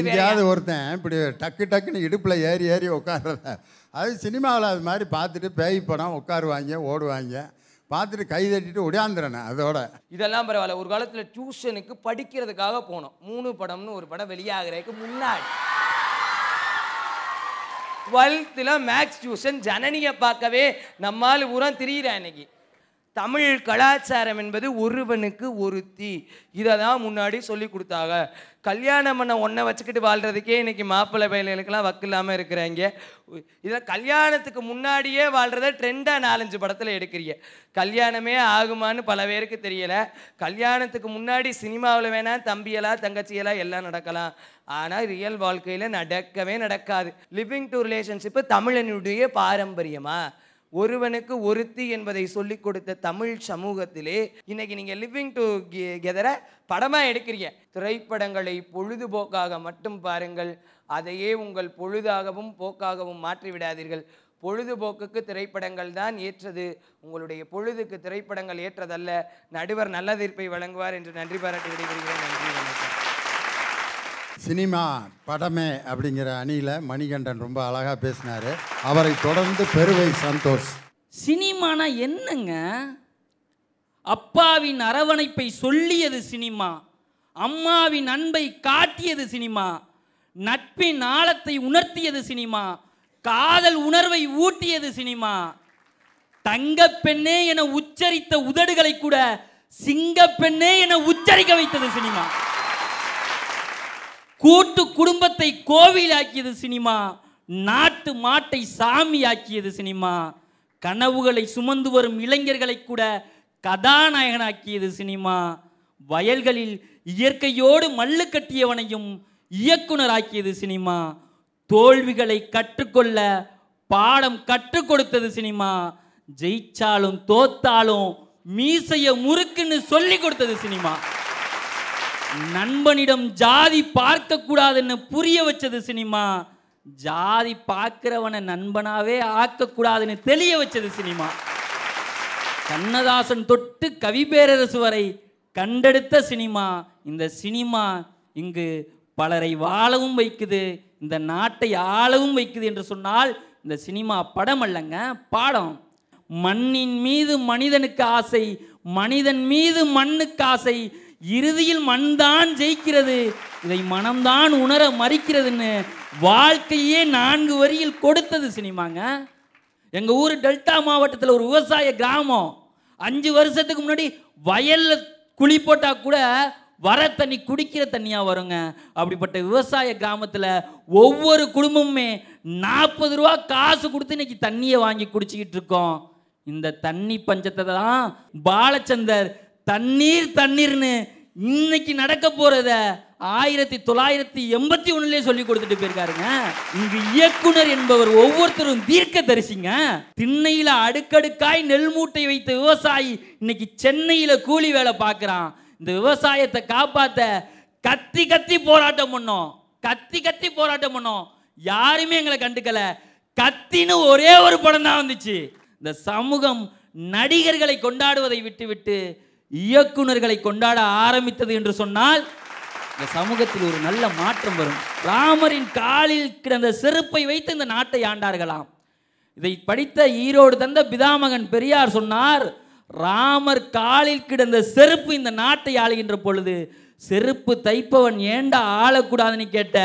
எங்கேயாவது ஒருத்தன் இப்படி டக்கு டக்குன்னு இடுப்பில் ஏறி ஏறி உட்காடுறத அது சினிமாவில் அது மாதிரி பார்த்துட்டு பேய் படம் உட்காருவாங்க ஓடுவாங்க பார்த்துட்டு கை தட்டிட்டு ஒடியாந்துறேன் அதோட இதெல்லாம் பரவாயில்ல ஒரு காலத்தில் டியூஷனுக்கு படிக்கிறதுக்காக போனோம் மூணு படம்னு ஒரு படம் வெளியாகிறதுக்கு முன்னாடி டுவெல்த்தில் மேக்ஸ் டியூஷன் ஜனனியை பார்க்கவே நம்மால் உரம் திரியிறேன் இன்னைக்கு தமிழ் கலாச்சாரம் என்பது ஒருவனுக்கு ஒருத்தி இதை தான் முன்னாடி சொல்லி கொடுத்தாங்க கல்யாணம் பண்ண ஒன்றை வச்சுக்கிட்டு வாழ்கிறதுக்கே இன்றைக்கி மாப்பிள்ளை பயிலுக்கெல்லாம் வக்கு இல்லாமல் இருக்கிறாங்க இதெல்லாம் கல்யாணத்துக்கு முன்னாடியே வாழ்கிறத ட்ரெண்டாக நாலஞ்சு படத்தில் எடுக்கிறீங்க கல்யாணமே ஆகுமான்னு பல பேருக்கு தெரியலை கல்யாணத்துக்கு முன்னாடி சினிமாவில் வேணால் தம்பியெல்லாம் தங்கச்சியெல்லாம் எல்லாம் நடக்கலாம் ஆனால் ரியல் வாழ்க்கையில் நடக்கவே நடக்காது லிவிங் டு ரிலேஷன்ஷிப்பு தமிழனுடைய பாரம்பரியமாக ஒருவனுக்கு ஒருத்தி என்பதை சொல்லிக் கொடுத்த தமிழ் சமூகத்திலே இன்னைக்கு நீங்கள் லிவிங் டு கெதரை படமாக எடுக்கிறீங்க திரைப்படங்களை பொழுதுபோக்காக மட்டும் பாருங்கள் அதையே உங்கள் பொழுதாகவும் போக்காகவும் மாற்றிவிடாதீர்கள் பொழுதுபோக்குக்கு திரைப்படங்கள் தான் ஏற்றது உங்களுடைய பொழுதுக்கு திரைப்படங்கள் ஏற்றதல்ல நடுவர் நல்ல தீர்ப்பை வழங்குவார் என்று நன்றி பாராட்டி விடைபெறுகிறேன் நன்றி வணக்கம் சினிமா படமே அப்படிங்கிற அணியில் மணிகண்டன் ரொம்ப அழகாக பேசினார் அவரை தொடர்ந்து பெருவை சந்தோஷ் சினிமானா என்னங்க அப்பாவின் அரவணைப்பை சொல்லியது சினிமா அம்மாவின் அன்பை காட்டியது சினிமா நட்பின் ஆழத்தை உணர்த்தியது சினிமா காதல் உணர்வை ஊட்டியது சினிமா தங்கப்பெண்ணே என உச்சரித்த உதடுகளை கூட சிங்கப்பெண்ணே என உச்சரிக்க வைத்தது சினிமா கூட்டு குடும்பத்தை கோவிலாக்கியது சினிமா நாட்டு மாட்டை சாமி ஆக்கியது சினிமா கனவுகளை சுமந்து வரும் இளைஞர்களை கூட கதாநாயகனாக்கியது சினிமா வயல்களில் இயற்கையோடு மல்லு கட்டியவனையும் இயக்குனர் ஆக்கியது சினிமா தோல்விகளை கற்றுக்கொள்ள பாடம் கற்றுக் கொடுத்தது சினிமா ஜெயிச்சாலும் தோத்தாலும் மீசைய முறுக்குன்னு சொல்லி கொடுத்தது சினிமா நண்பனிடம் ஜாதி பார்க்கக்கூடாதுன்னு புரிய வச்சது சினிமா ஜாதி பார்க்கிறவனை நண்பனாவே ஆக்கக்கூடாதுன்னு தெளிய வச்சது சினிமா கண்ணதாசன் தொட்டு கவி பேரரசு வரை கண்டெடுத்த சினிமா இந்த சினிமா இங்கு பலரை வாழவும் வைக்குது இந்த நாட்டை ஆளவும் வைக்குது என்று சொன்னால் இந்த சினிமா படம் அல்லங்க பாடம் மண்ணின் மீது மனிதனுக்கு ஆசை மனிதன் மீது மண்ணுக்கு ஆசை இறுதியில் மண்தான் ஜெயிக்கிறது இதை மனம்தான் உணர மறிக்கிறதுன்னு வாழ்க்கையே நான்கு வரியில் கொடுத்தது சினிமாங்க எங்கள் ஊர் டெல்டா மாவட்டத்தில் ஒரு விவசாய கிராமம் அஞ்சு வருஷத்துக்கு முன்னாடி வயலில் குழி போட்டால் கூட வர தண்ணி குடிக்கிற தண்ணியாக வருங்க அப்படிப்பட்ட விவசாய கிராமத்தில் ஒவ்வொரு குடும்பமுமே நாற்பது ரூபா காசு கொடுத்து இன்னைக்கு தண்ணியை வாங்கி குடிச்சிக்கிட்டு இருக்கோம் இந்த தண்ணி பஞ்சத்தை தான் பாலச்சந்தர் தண்ணீர் தண்ணீர்னு இன்னைக்கு நடக்க போகிறத ஆயிரத்தி தொள்ளாயிரத்தி எண்பத்தி ஒன்றுலே சொல்லி கொடுத்துட்டு போயிருக்காருங்க இங்கு இயக்குனர் என்பவர் ஒவ்வொருத்தரும் தீர்க்க தரிசிங்க திண்ணையில அடுக்கடுக்காய் நெல் மூட்டை வைத்த விவசாயி இன்னைக்கு சென்னையில கூலி வேலை பார்க்குறான் இந்த விவசாயத்தை காப்பாற்ற கத்தி கத்தி போராட்டம் பண்ணோம் கத்தி கத்தி போராட்டம் பண்ணோம் யாருமே எங்களை கண்டுக்கல கத்தின்னு ஒரே ஒரு படம் தான் வந்துச்சு இந்த சமூகம் நடிகர்களை கொண்டாடுவதை விட்டுவிட்டு இயக்குநர்களை கொண்டாட ஆரம்பித்தது என்று சொன்னால் இந்த சமூகத்தில் ஒரு நல்ல மாற்றம் வரும் ராமரின் காலில் கிடந்த செருப்பை வைத்து இந்த நாட்டை ஆண்டார்களாம் இதை படித்த ஈரோடு தந்த பிதாமகன் பெரியார் சொன்னார் ராமர் காலில் கிடந்த செருப்பு இந்த நாட்டை ஆளுகின்ற பொழுது செருப்பு தைப்பவன் ஏண்டா ஆளக்கூடாதுன்னு கேட்ட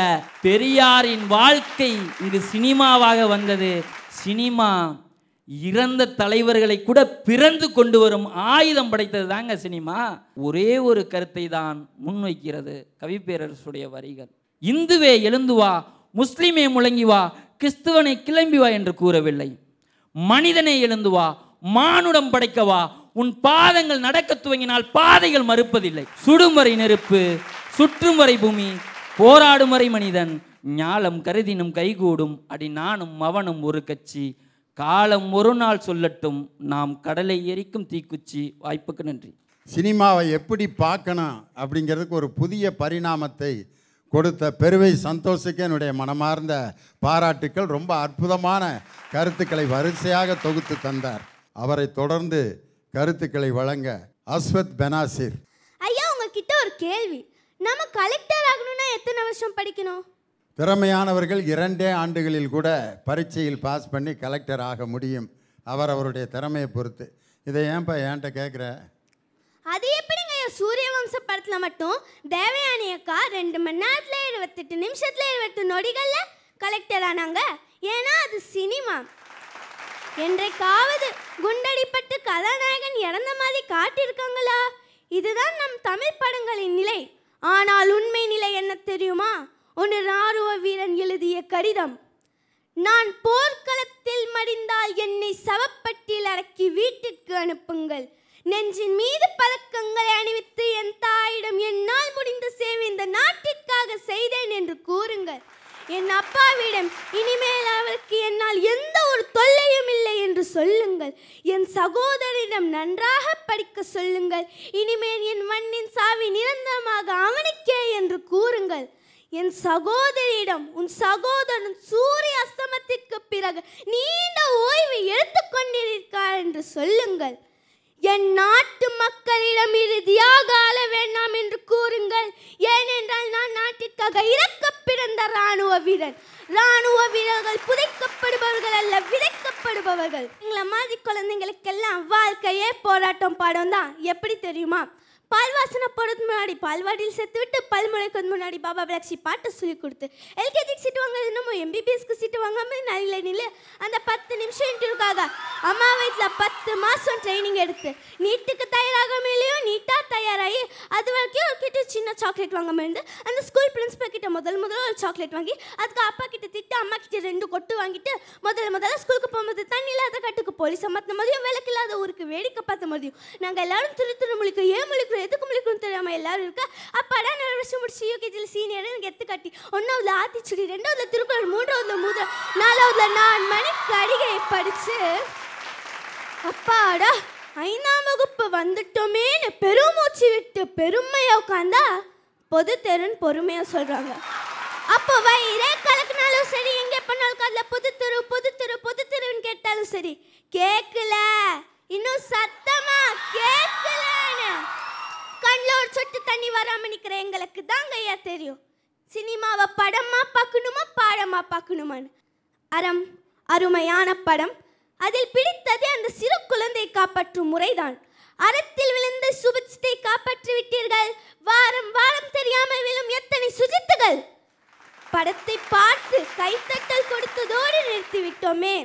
பெரியாரின் வாழ்க்கை இங்கு சினிமாவாக வந்தது சினிமா இறந்த தலைவர்களை கூட பிறந்து கொண்டு வரும் ஆயுதம் படைத்தது தாங்க சினிமா ஒரே ஒரு கருத்தை தான் முன்வைக்கிறது கவிப்பேரரசுடைய வரிகள் இந்துவே எழுந்து வா முஸ்லீமே முழங்கி வா கிறிஸ்துவனை கிளம்பி வா என்று கூறவில்லை மனிதனை எழுந்து வா மானுடம் படைக்க வா உன் பாதங்கள் நடக்க துவங்கினால் பாதைகள் மறுப்பதில்லை சுடும் வரை நெருப்பு சுற்றும் வரை பூமி போராடும் வரை மனிதன் ஞாலம் கருதினும் கைகூடும் அடி நானும் அவனும் ஒரு கட்சி காலம் ஒரு நாள் சொல்லட்டும் நாம் கடலை எரிக்கும் தீக்குச்சி வாய்ப்புக்கு நன்றி சினிமாவை எப்படி பார்க்கணும் அப்படிங்கிறதுக்கு ஒரு புதிய பரிணாமத்தை கொடுத்த பெருவை சந்தோஷுக்கு என்னுடைய மனமார்ந்த பாராட்டுக்கள் ரொம்ப அற்புதமான கருத்துக்களை வரிசையாக தொகுத்து தந்தார் அவரை தொடர்ந்து கருத்துக்களை வழங்க அஸ்வத் பெனாசிர் ஐயா உங்ககிட்ட ஒரு கேள்வி நம்ம கலெக்டர் ஆகணும்னா எத்தனை வருஷம் படிக்கணும் திறமையானவர்கள் இரண்டே ஆண்டுகளில் கூட பரீட்சையில் பாஸ் பண்ணி கலெக்டர் ஆக முடியும் அவர் அவருடைய திறமையை பொறுத்து இதை ஏன்பா ஏன்ட்ட கேட்குற அது எப்படிங்க சூரிய வம்ச படத்தில் மட்டும் தேவயானி அக்கா ரெண்டு மணி நேரத்தில் எழுபத்தெட்டு நிமிஷத்தில் இருபத்து நொடிகளில் கலெக்டர் ஆனாங்க ஏன்னா அது சினிமா என்றைக்காவது குண்டடிப்பட்டு கதாநாயகன் இறந்த மாதிரி காட்டியிருக்காங்களா இதுதான் நம் தமிழ் படங்களின் நிலை ஆனால் உண்மை நிலை என்ன தெரியுமா ஒன்று ராணுவ வீரன் எழுதிய கடிதம் நான் போர்க்களத்தில் மடிந்தால் என்னை சவப்பட்டியில் அடக்கி வீட்டிற்கு அனுப்புங்கள் நெஞ்சின் மீது பதக்கங்களை அணிவித்து என் தாயிடம் என்னால் முடிந்த சேவை இந்த நாட்டிற்காக செய்தேன் என்று கூறுங்கள் என் அப்பாவிடம் இனிமேல் அவருக்கு என்னால் எந்த ஒரு தொல்லையும் இல்லை என்று சொல்லுங்கள் என் சகோதரிடம் நன்றாக படிக்க சொல்லுங்கள் இனிமேல் என் மண்ணின் சாவி நிரந்தரமாக அவனுக்கே என்று கூறுங்கள் என் சகோதரியிடம் உன் சகோதரன் சூரிய அஸ்தமத்திற்கு பிறகு நீண்ட ஓய்வு எடுத்துக்கொண்டிருக்கார் என்று சொல்லுங்கள் என் நாட்டு மக்களிடம் இறுதியாக ஆள வேண்டாம் என்று கூறுங்கள் ஏனென்றால் நான் நாட்டிற்காக இறக்க பிறந்த இராணுவ வீரன் இராணுவ வீரர்கள் புதைக்கப்படுபவர்கள் அல்ல விதைக்கப்படுபவர்கள் எங்களை மாதிரி குழந்தைங்களுக்கெல்லாம் வாழ்க்கையே போராட்டம் பாடம் தான் எப்படி தெரியுமா பால்வாசனை போடுறது முன்னாடி பால்வாடியில் சேர்த்து விட்டு பல் முளைக்கிறது முன்னாடி பாபா பிளாக்ஷி பாட்டை சொல்லி கொடுத்து எல்கேஜிக்கு சீட்டு வாங்குறது இன்னமும் எம்பிபிஎஸ்க்கு சீட்டு வாங்காமல் நல்ல நில அந்த பத்து நிமிஷம் இன்டர்வியூக்காக அம்மா வீட்டில் பத்து மாதம் ட்ரைனிங் எடுத்து நீட்டுக்கு தயாராக மேலேயும் நீட்டாக தயாராகி அது வரைக்கும் கிட்ட சின்ன சாக்லேட் வாங்காமல் இருந்து அந்த ஸ்கூல் பிரின்ஸிபல் கிட்ட முதல் முதல்ல ஒரு சாக்லேட் வாங்கி அதுக்கு அப்பா கிட்ட திட்டு அம்மா கிட்ட ரெண்டு கொட்டு வாங்கிட்டு முதல்ல முதல்ல ஸ்கூலுக்கு போகும்போது தண்ணி இல்லாத கட்டுக்கு போலீஸை மாற்றின மாதிரியும் விளக்கு இல்லாத ஊருக்கு வேடிக்கை பார்த்த மாதிரியும் நாங்கள் எல்லாரும் திரு திரு முழிக்க ஏன் முழிக்கிறோம் ಮುಳುಗ್ರು ಎದಕ್ಕೆ ಮುಳುಗ್ರು தெரிಯಾಮ ಎಲ್ಲರೂ இருக்கா அப்பாடா படம் நாலு வருஷம் முடிச்சு யூகேஜியில் சீனியர் எனக்கு எத்து கட்டி ஒன்றாவதுல ஆத்திச்சுடி ரெண்டாவது திருக்குறள் மூன்றாவதுல மூத நாலாவது நான் மணி கடிகை படித்து அப்பாடா ஐந்தாம் வகுப்பு வந்துட்டோமேன்னு பெருமூச்சு விட்டு பெருமையாக உட்காந்தா பொது தெருன்னு பொறுமையாக சொல்கிறாங்க அப்போ வயிறே கலக்குனாலும் சரி எங்கே பண்ணாலும் அதில் பொது தெரு பொது தெரு பொது தெருன்னு கேட்டாலும் சரி கேட்கல இன்னும் சத்தமாக கே சொட்டு தண்ணி வராமல் நிக்கிற எங்களுக்கு தாங்க ஐயா தெரியும் சினிமாவை படமாக பார்க்கணுமா பாடமாக பார்க்கணுமான்னு அறம் அருமையான படம் அதில் பிடித்தது அந்த சிறு குழந்தை காப்பாற்றும் முறைதான் அறத்தில் விழுந்த சுபிச்சத்தை காப்பாற்றி விட்டீர்கள் வாரம் வாரம் தெரியாமல் விழும் எத்தனை சுஜித்துகள் படத்தை பார்த்து கைத்தட்டல் கொடுத்ததோடு நிறுத்திவிட்டோமே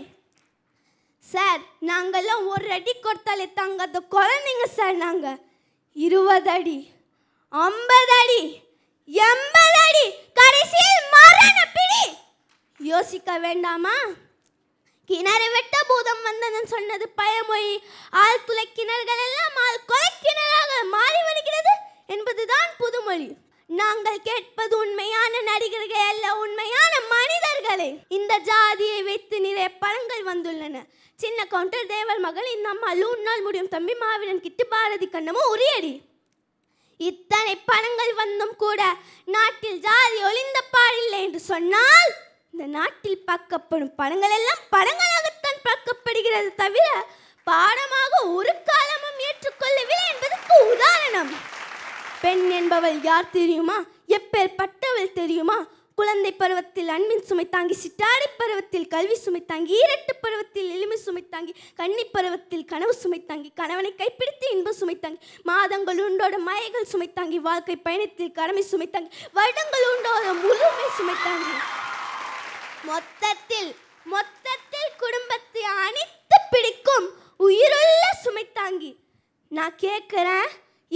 சார் நாங்கள்லாம் ஒரு அடி கொடுத்தாலே தாங்க அந்த குழந்தைங்க சார் நாங்கள் இருபது அடி ஐம்பது அடி எண்பது அடி கடைசியில் மரண பிடி யோசிக்க வேண்டாமா கிணறு வெட்ட பூதம் வந்ததுன்னு சொன்னது பயமொழி ஆழ்துளை கிணறுகள் எல்லாம் ஆள் கொலை கிணறாக மாறி வருகிறது என்பதுதான் புதுமொழி நாங்கள் கேட்பது உண்மையான நடிகர்கள் அல்ல உண்மையான மனிதர்களை இந்த ஜாதியை வைத்து நிறைய படங்கள் வந்துள்ளன சின்ன கவுண்டர் தேவர் மகள் இந்த அம்மா முடியும் தம்பி மாவீரன் கிட்டு பாரதி கண்ணமும் உரியடி இத்தனை படங்கள் வந்தும் கூட நாட்டில் ஜாதி ஒளிந்த பாடில்லை என்று சொன்னால் இந்த நாட்டில் பார்க்கப்படும் படங்கள் எல்லாம் படங்களாகத்தான் பார்க்கப்படுகிறது தவிர பாடமாக ஒரு காலமும் ஏற்றுக்கொள்ளவில்லை என்பதற்கு உதாரணம் பெண் என்பவள் யார் தெரியுமா எப்பேர் பட்டவள் தெரியுமா குழந்தை பருவத்தில் அன்பின் சுமை தாங்கி சிட்டாடி பருவத்தில் கல்வி சுமை தாங்கி ஈரட்டு பருவத்தில் எளிமை சுமை தாங்கி கன்னி பருவத்தில் கனவு சுமை தாங்கி கணவனை கைப்பிடித்து இன்ப சுமை தாங்கி மாதங்கள் உண்டோட மயங்கள் சுமை தாங்கி வாழ்க்கை பயணத்தில் கடமை சுமை தாங்கி வருடங்கள் உண்டோட முழுமை சுமை தாங்கி மொத்தத்தில் மொத்தத்தில் குடும்பத்தை அனைத்து பிடிக்கும் உயிருள்ள சுமை தாங்கி நான் கேட்குறேன்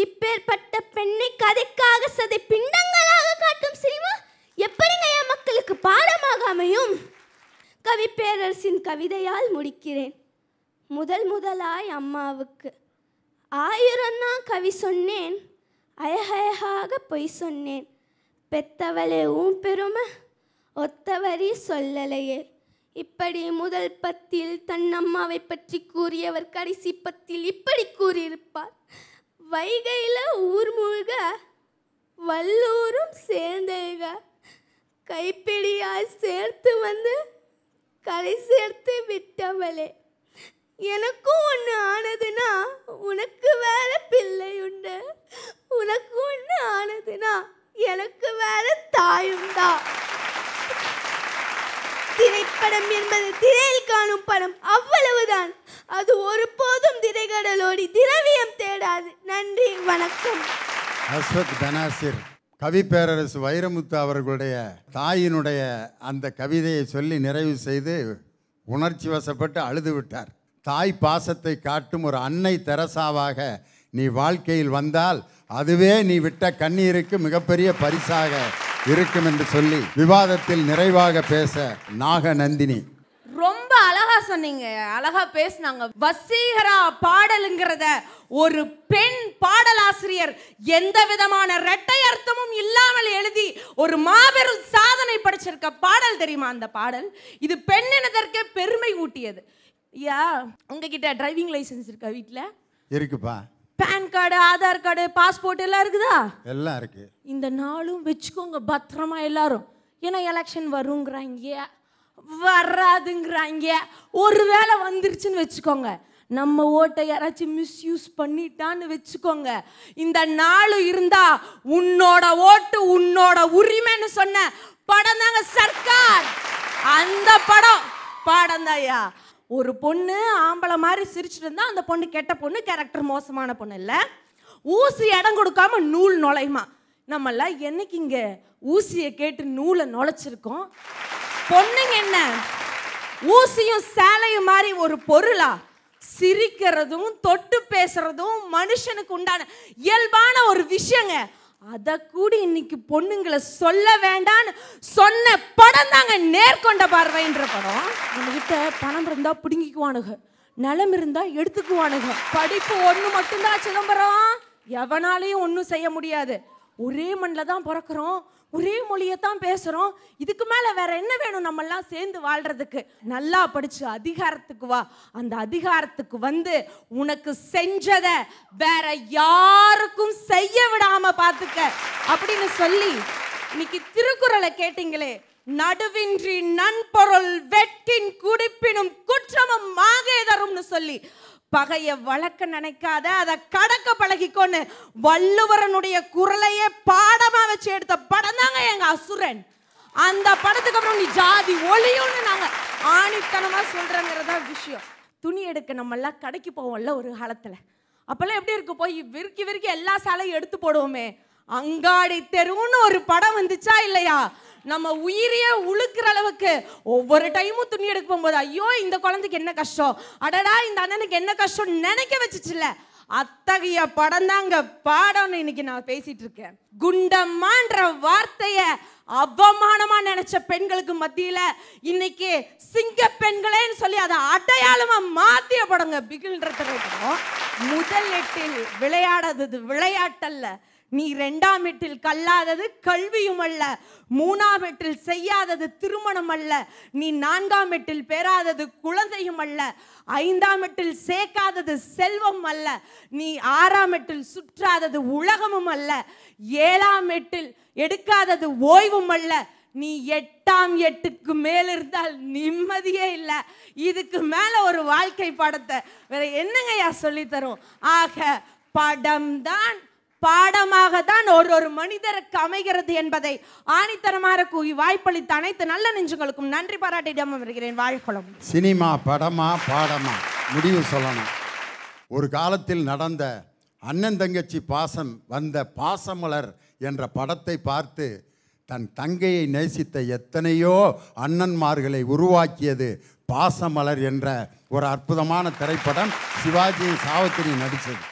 இப்பேற்பட்ட பெண்ணை கதைக்காக சதை பிண்டங்களாக காட்டும் சினிமா எப்படிங்க என் மக்களுக்கு பாடமாக அமையும் கவி பேரரசின் கவிதையால் முடிக்கிறேன் முதல் முதலாய் அம்மாவுக்கு ஆயிரம் தான் கவி சொன்னேன் அழகழகாக பொய் சொன்னேன் பெத்தவளே ஊம் பெருமை ஒத்தவரி சொல்லலையே இப்படி முதல் பத்தில் தன் அம்மாவை பற்றி கூறியவர் கடைசி பத்தில் இப்படி கூறியிருப்பார் வைகையில் ஊர் முழுக வல்லூரும் சேர்ந்தேங்க கைப்பிடியாய் சேர்த்து வந்து கரை சேர்த்து விட்டவளே எனக்கும் ஒன்று ஆனதுன்னா உனக்கு வேற பிள்ளை உண்டு உனக்கு ஒன்று ஆனதுன்னா எனக்கு வேற தாயுண்டா திரைப்படம் என்பது திரையில் காணும் படம் அவ்வளவுதான் அது வணக்கம் அஸ்வத் தனாசிர் கவி பேரரசு வைரமுத்து அவர்களுடைய தாயினுடைய அந்த கவிதையை சொல்லி நிறைவு செய்து உணர்ச்சி வசப்பட்டு அழுது விட்டார் தாய் பாசத்தை காட்டும் ஒரு அன்னை தெரசாவாக நீ வாழ்க்கையில் வந்தால் அதுவே நீ விட்ட கண்ணீருக்கு மிகப்பெரிய பரிசாக இருக்கும் என்று சொல்லி விவாதத்தில் நிறைவாக பேச நாக நந்தினி ரொம்ப அழகா சொன்னீங்க அழகா பேசினாங்க வசீகரா பாடலுங்கிறத ஒரு பெண் பாடலாசிரியர் எந்த விதமான ரெட்டை அர்த்தமும் இல்லாமல் எழுதி ஒரு மாபெரும் சாதனை படிச்சிருக்க பாடல் தெரியுமா அந்த பாடல் இது எனதற்கே பெருமை ஊட்டியது யா உங்ககிட்ட டிரைவிங் லைசன்ஸ் இருக்கா வீட்டில் இருக்குப்பா PAN card Aadhaar card passport எல்லாம் இருக்குதா எல்லாம் இருக்கு இந்த நாளும் வச்சுக்கோங்க பத்திரமா எல்லாரும் ஏன்னா எலெக்ஷன் வருங்கிறாங்க வராதுங்கிறாங்க ஒருவேளை வந்துருச்சுன்னு வச்சுக்கோங்க நம்ம ஓட்டை யாராச்சும் மிஸ்யூஸ் பண்ணிட்டான்னு வச்சுக்கோங்க இந்த நாள் இருந்தா உன்னோட ஓட்டு உன்னோட உரிமைன்னு சொன்ன படம் தாங்க சர்க்கார் அந்த படம் பாடம் தாயா ஒரு பொண்ணு ஆம்பளை மாதிரி சிரிச்சுட்டு இருந்தா அந்த பொண்ணு கெட்ட பொண்ணு கேரக்டர் மோசமான பொண்ணு இல்லை ஊசி இடம் கொடுக்காம நூல் நுழையுமா நம்மளாம் என்னைக்கு இங்கே ஊசியை கேட்டு நூலை நுழைச்சிருக்கோம் பொண்ணுங்க என்ன ஊசியும் சேலையும் மாதிரி ஒரு பொருளா சிரிக்கிறதும் தொட்டு பேசுறதும் மனுஷனுக்கு உண்டான இயல்பான ஒரு விஷயங்க அதை கூடி இன்னைக்கு பொண்ணுங்களை சொல்ல வேண்டான்னு சொன்ன படம் தாங்க நேர்கொண்ட பார்வைன்ற படம் நம்மகிட்ட பணம் இருந்தால் பிடுங்கிக்குவானுங்க நிலம் இருந்தால் எடுத்துக்குவானுங்க படிப்பு ஒன்று மட்டும்தான் சிதம்பரம் எவனாலையும் ஒன்றும் செய்ய முடியாது ஒரே மண்ணில் தான் பிறக்கிறோம் ஒரே மொழியை தான் பேசுகிறோம் இதுக்கு மேலே வேற என்ன வேணும் நம்மெல்லாம் சேர்ந்து வாழ்கிறதுக்கு நல்லா படிச்சு அதிகாரத்துக்கு வா அந்த அதிகாரத்துக்கு வந்து உனக்கு செஞ்சதை வேற யாருக்கும் செய்ய விடாமல் பார்த்துக்க அப்படின்னு சொல்லி இன்னைக்கு திருக்குறளை கேட்டிங்களே நடுவின்றி நன்பொருள் வெட்டின் குடிப்பினும் குற்றமும் மாகேதரும்னு தரும்னு சொல்லி பகைய வளர்க்க நினைக்காத அதை கடக்க பழகிக்கோன்னு வள்ளுவரனுடைய குரலையே பாடமா வச்சு எடுத்த படம் தாங்க எங்க அசுரன் அந்த படத்துக்கு அப்புறம் நீ ஜாதி ஒளியும்னு நாங்க ஆணித்தனமா சொல்றங்கிறதா விஷயம் துணி எடுக்க நம்ம எல்லாம் கடைக்கு போவோம்ல ஒரு காலத்துல அப்பெல்லாம் எப்படி இருக்கு போய் விரிக்கி விரிக்கி எல்லா சாலையும் எடுத்து போடுவோமே அங்காடி தெருவுன்னு ஒரு படம் வந்துச்சா இல்லையா நம்ம உயிரையே உழுக்கிற அளவுக்கு ஒவ்வொரு டைமும் துணி எடுக்க போகும்போது ஐயோ இந்த குழந்தைக்கு என்ன கஷ்டம் அடடா இந்த அண்ணனுக்கு என்ன கஷ்டம் நினைக்க வச்சுச்சுல அத்தகைய படம் தாங்க பாடம்னு இன்னைக்கு நான் பேசிட்டு இருக்கேன் குண்டம்மான்ற வார்த்தைய அவமானமா நினைச்ச பெண்களுக்கு மத்தியில இன்னைக்கு சிங்க பெண்களேன்னு சொல்லி அதை அடையாளமா மாத்திய படங்க பிகில்ன்ற முதல் எட்டில் விளையாடாதது விளையாட்டல்ல நீ ரெண்டாம் வீட்டில் கல்லாதது கல்வியும் அல்ல மூணாம் வீட்டில் செய்யாதது திருமணம் அல்ல நீ நான்காம் வீட்டில் பெறாதது குழந்தையும் அல்ல ஐந்தாம் வீட்டில் சேர்க்காதது செல்வம் அல்ல நீ ஆறாம் வீட்டில் சுற்றாதது உலகமும் அல்ல ஏழாம் வீட்டில் எடுக்காதது ஓய்வும் அல்ல நீ எட்டாம் எட்டுக்கு மேல் இருந்தால் நிம்மதியே இல்லை இதுக்கு மேலே ஒரு வாழ்க்கை படத்தை வேற என்னங்கய்யா சொல்லித்தரும் ஆக படம் தான் பாடமாக தான் ஒரு ஒரு மனிதருக்கு அமைகிறது என்பதை ஆணித்தரமாக கூறி வாய்ப்பளித்த அனைத்து நல்ல நெஞ்சுங்களுக்கும் நன்றி பாராட்டிடம் வருகிறேன் வாழ்க்கலம் சினிமா படமா பாடமா முடிவு சொல்லணும் ஒரு காலத்தில் நடந்த அண்ணன் தங்கச்சி பாசம் வந்த பாசமலர் என்ற படத்தை பார்த்து தன் தங்கையை நேசித்த எத்தனையோ அண்ணன்மார்களை உருவாக்கியது பாசமலர் என்ற ஒரு அற்புதமான திரைப்படம் சிவாஜி சாவத்திரி நடித்தது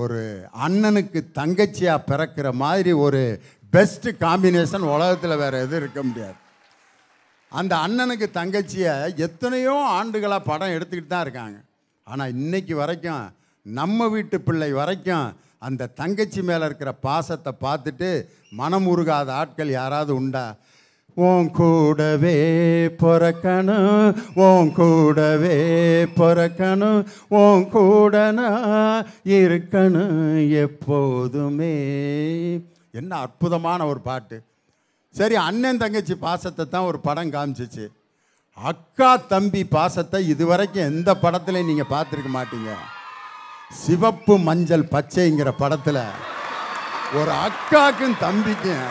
ஒரு அண்ணனுக்கு தங்கச்சியாக பிறக்கிற மாதிரி ஒரு பெஸ்ட்டு காம்பினேஷன் உலகத்தில் வேறு எதுவும் இருக்க முடியாது அந்த அண்ணனுக்கு தங்கச்சியை எத்தனையோ ஆண்டுகளாக படம் எடுத்துக்கிட்டு தான் இருக்காங்க ஆனால் இன்றைக்கி வரைக்கும் நம்ம வீட்டு பிள்ளை வரைக்கும் அந்த தங்கச்சி மேலே இருக்கிற பாசத்தை பார்த்துட்டு மனம் உருகாத ஆட்கள் யாராவது உண்டா உன் கூடவே பிறக்கணும் உன் கூடவே பிறக்கணும் உன் கூடனா நான் இருக்கணும் எப்போதுமே என்ன அற்புதமான ஒரு பாட்டு சரி அண்ணன் தங்கச்சி பாசத்தை தான் ஒரு படம் காமிச்சிச்சு அக்கா தம்பி பாசத்தை இதுவரைக்கும் எந்த படத்துலையும் நீங்கள் பார்த்துருக்க மாட்டீங்க சிவப்பு மஞ்சள் பச்சைங்கிற படத்தில் ஒரு அக்காக்கும் தம்பிக்கும்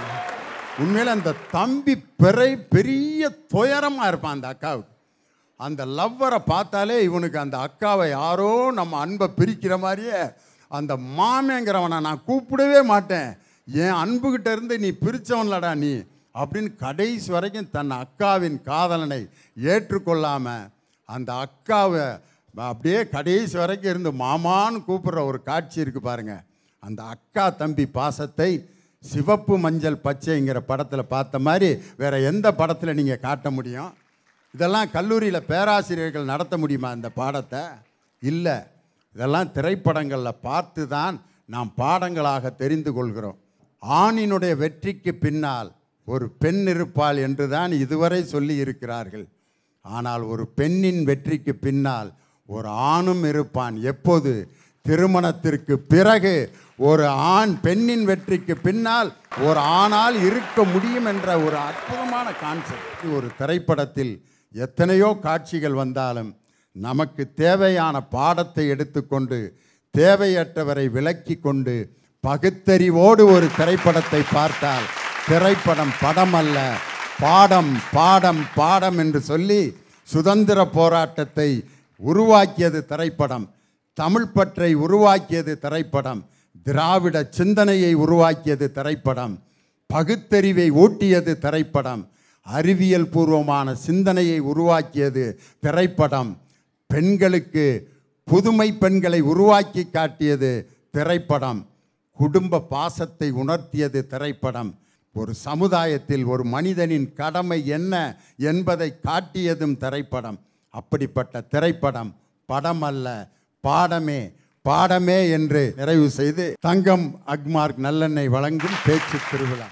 உண்மையில் அந்த தம்பி பிறை பெரிய துயரமாக இருப்பான் அந்த அக்காவுக்கு அந்த லவ்வரை பார்த்தாலே இவனுக்கு அந்த அக்காவை யாரோ நம்ம அன்பை பிரிக்கிற மாதிரியே அந்த மாமேங்கிறவனை நான் கூப்பிடவே மாட்டேன் என் அன்புகிட்ட இருந்து நீ பிரித்தவன்லடா நீ அப்படின்னு கடைசி வரைக்கும் தன் அக்காவின் காதலனை ஏற்றுக்கொள்ளாமல் அந்த அக்காவை அப்படியே கடைசி வரைக்கும் இருந்து மாமான்னு கூப்பிட்ற ஒரு காட்சி இருக்குது பாருங்கள் அந்த அக்கா தம்பி பாசத்தை சிவப்பு மஞ்சள் பச்சைங்கிற படத்தில் பார்த்த மாதிரி வேறு எந்த படத்தில் நீங்கள் காட்ட முடியும் இதெல்லாம் கல்லூரியில் பேராசிரியர்கள் நடத்த முடியுமா இந்த பாடத்தை இல்லை இதெல்லாம் திரைப்படங்களில் பார்த்து தான் நாம் பாடங்களாக தெரிந்து கொள்கிறோம் ஆணினுடைய வெற்றிக்கு பின்னால் ஒரு பெண் இருப்பாள் என்று தான் இதுவரை சொல்லி இருக்கிறார்கள் ஆனால் ஒரு பெண்ணின் வெற்றிக்கு பின்னால் ஒரு ஆணும் இருப்பான் எப்போது திருமணத்திற்கு பிறகு ஒரு ஆண் பெண்ணின் வெற்றிக்கு பின்னால் ஒரு ஆணால் இருக்க முடியும் என்ற ஒரு அற்புதமான கான்செப்ட் ஒரு திரைப்படத்தில் எத்தனையோ காட்சிகள் வந்தாலும் நமக்கு தேவையான பாடத்தை எடுத்துக்கொண்டு தேவையற்றவரை விலக்கி கொண்டு பகுத்தறிவோடு ஒரு திரைப்படத்தை பார்த்தால் திரைப்படம் படம் அல்ல பாடம் பாடம் பாடம் என்று சொல்லி சுதந்திர போராட்டத்தை உருவாக்கியது திரைப்படம் தமிழ் பற்றை உருவாக்கியது திரைப்படம் திராவிட சிந்தனையை உருவாக்கியது திரைப்படம் பகுத்தறிவை ஓட்டியது திரைப்படம் அறிவியல் பூர்வமான சிந்தனையை உருவாக்கியது திரைப்படம் பெண்களுக்கு புதுமை பெண்களை உருவாக்கி காட்டியது திரைப்படம் குடும்ப பாசத்தை உணர்த்தியது திரைப்படம் ஒரு சமுதாயத்தில் ஒரு மனிதனின் கடமை என்ன என்பதை காட்டியதும் திரைப்படம் அப்படிப்பட்ட திரைப்படம் படம் அல்ல பாடமே பாடமே என்று நிறைவு செய்து தங்கம் அக்மார்க் நல்லெண்ணெய் வழங்கும் பேச்சு திருவிழா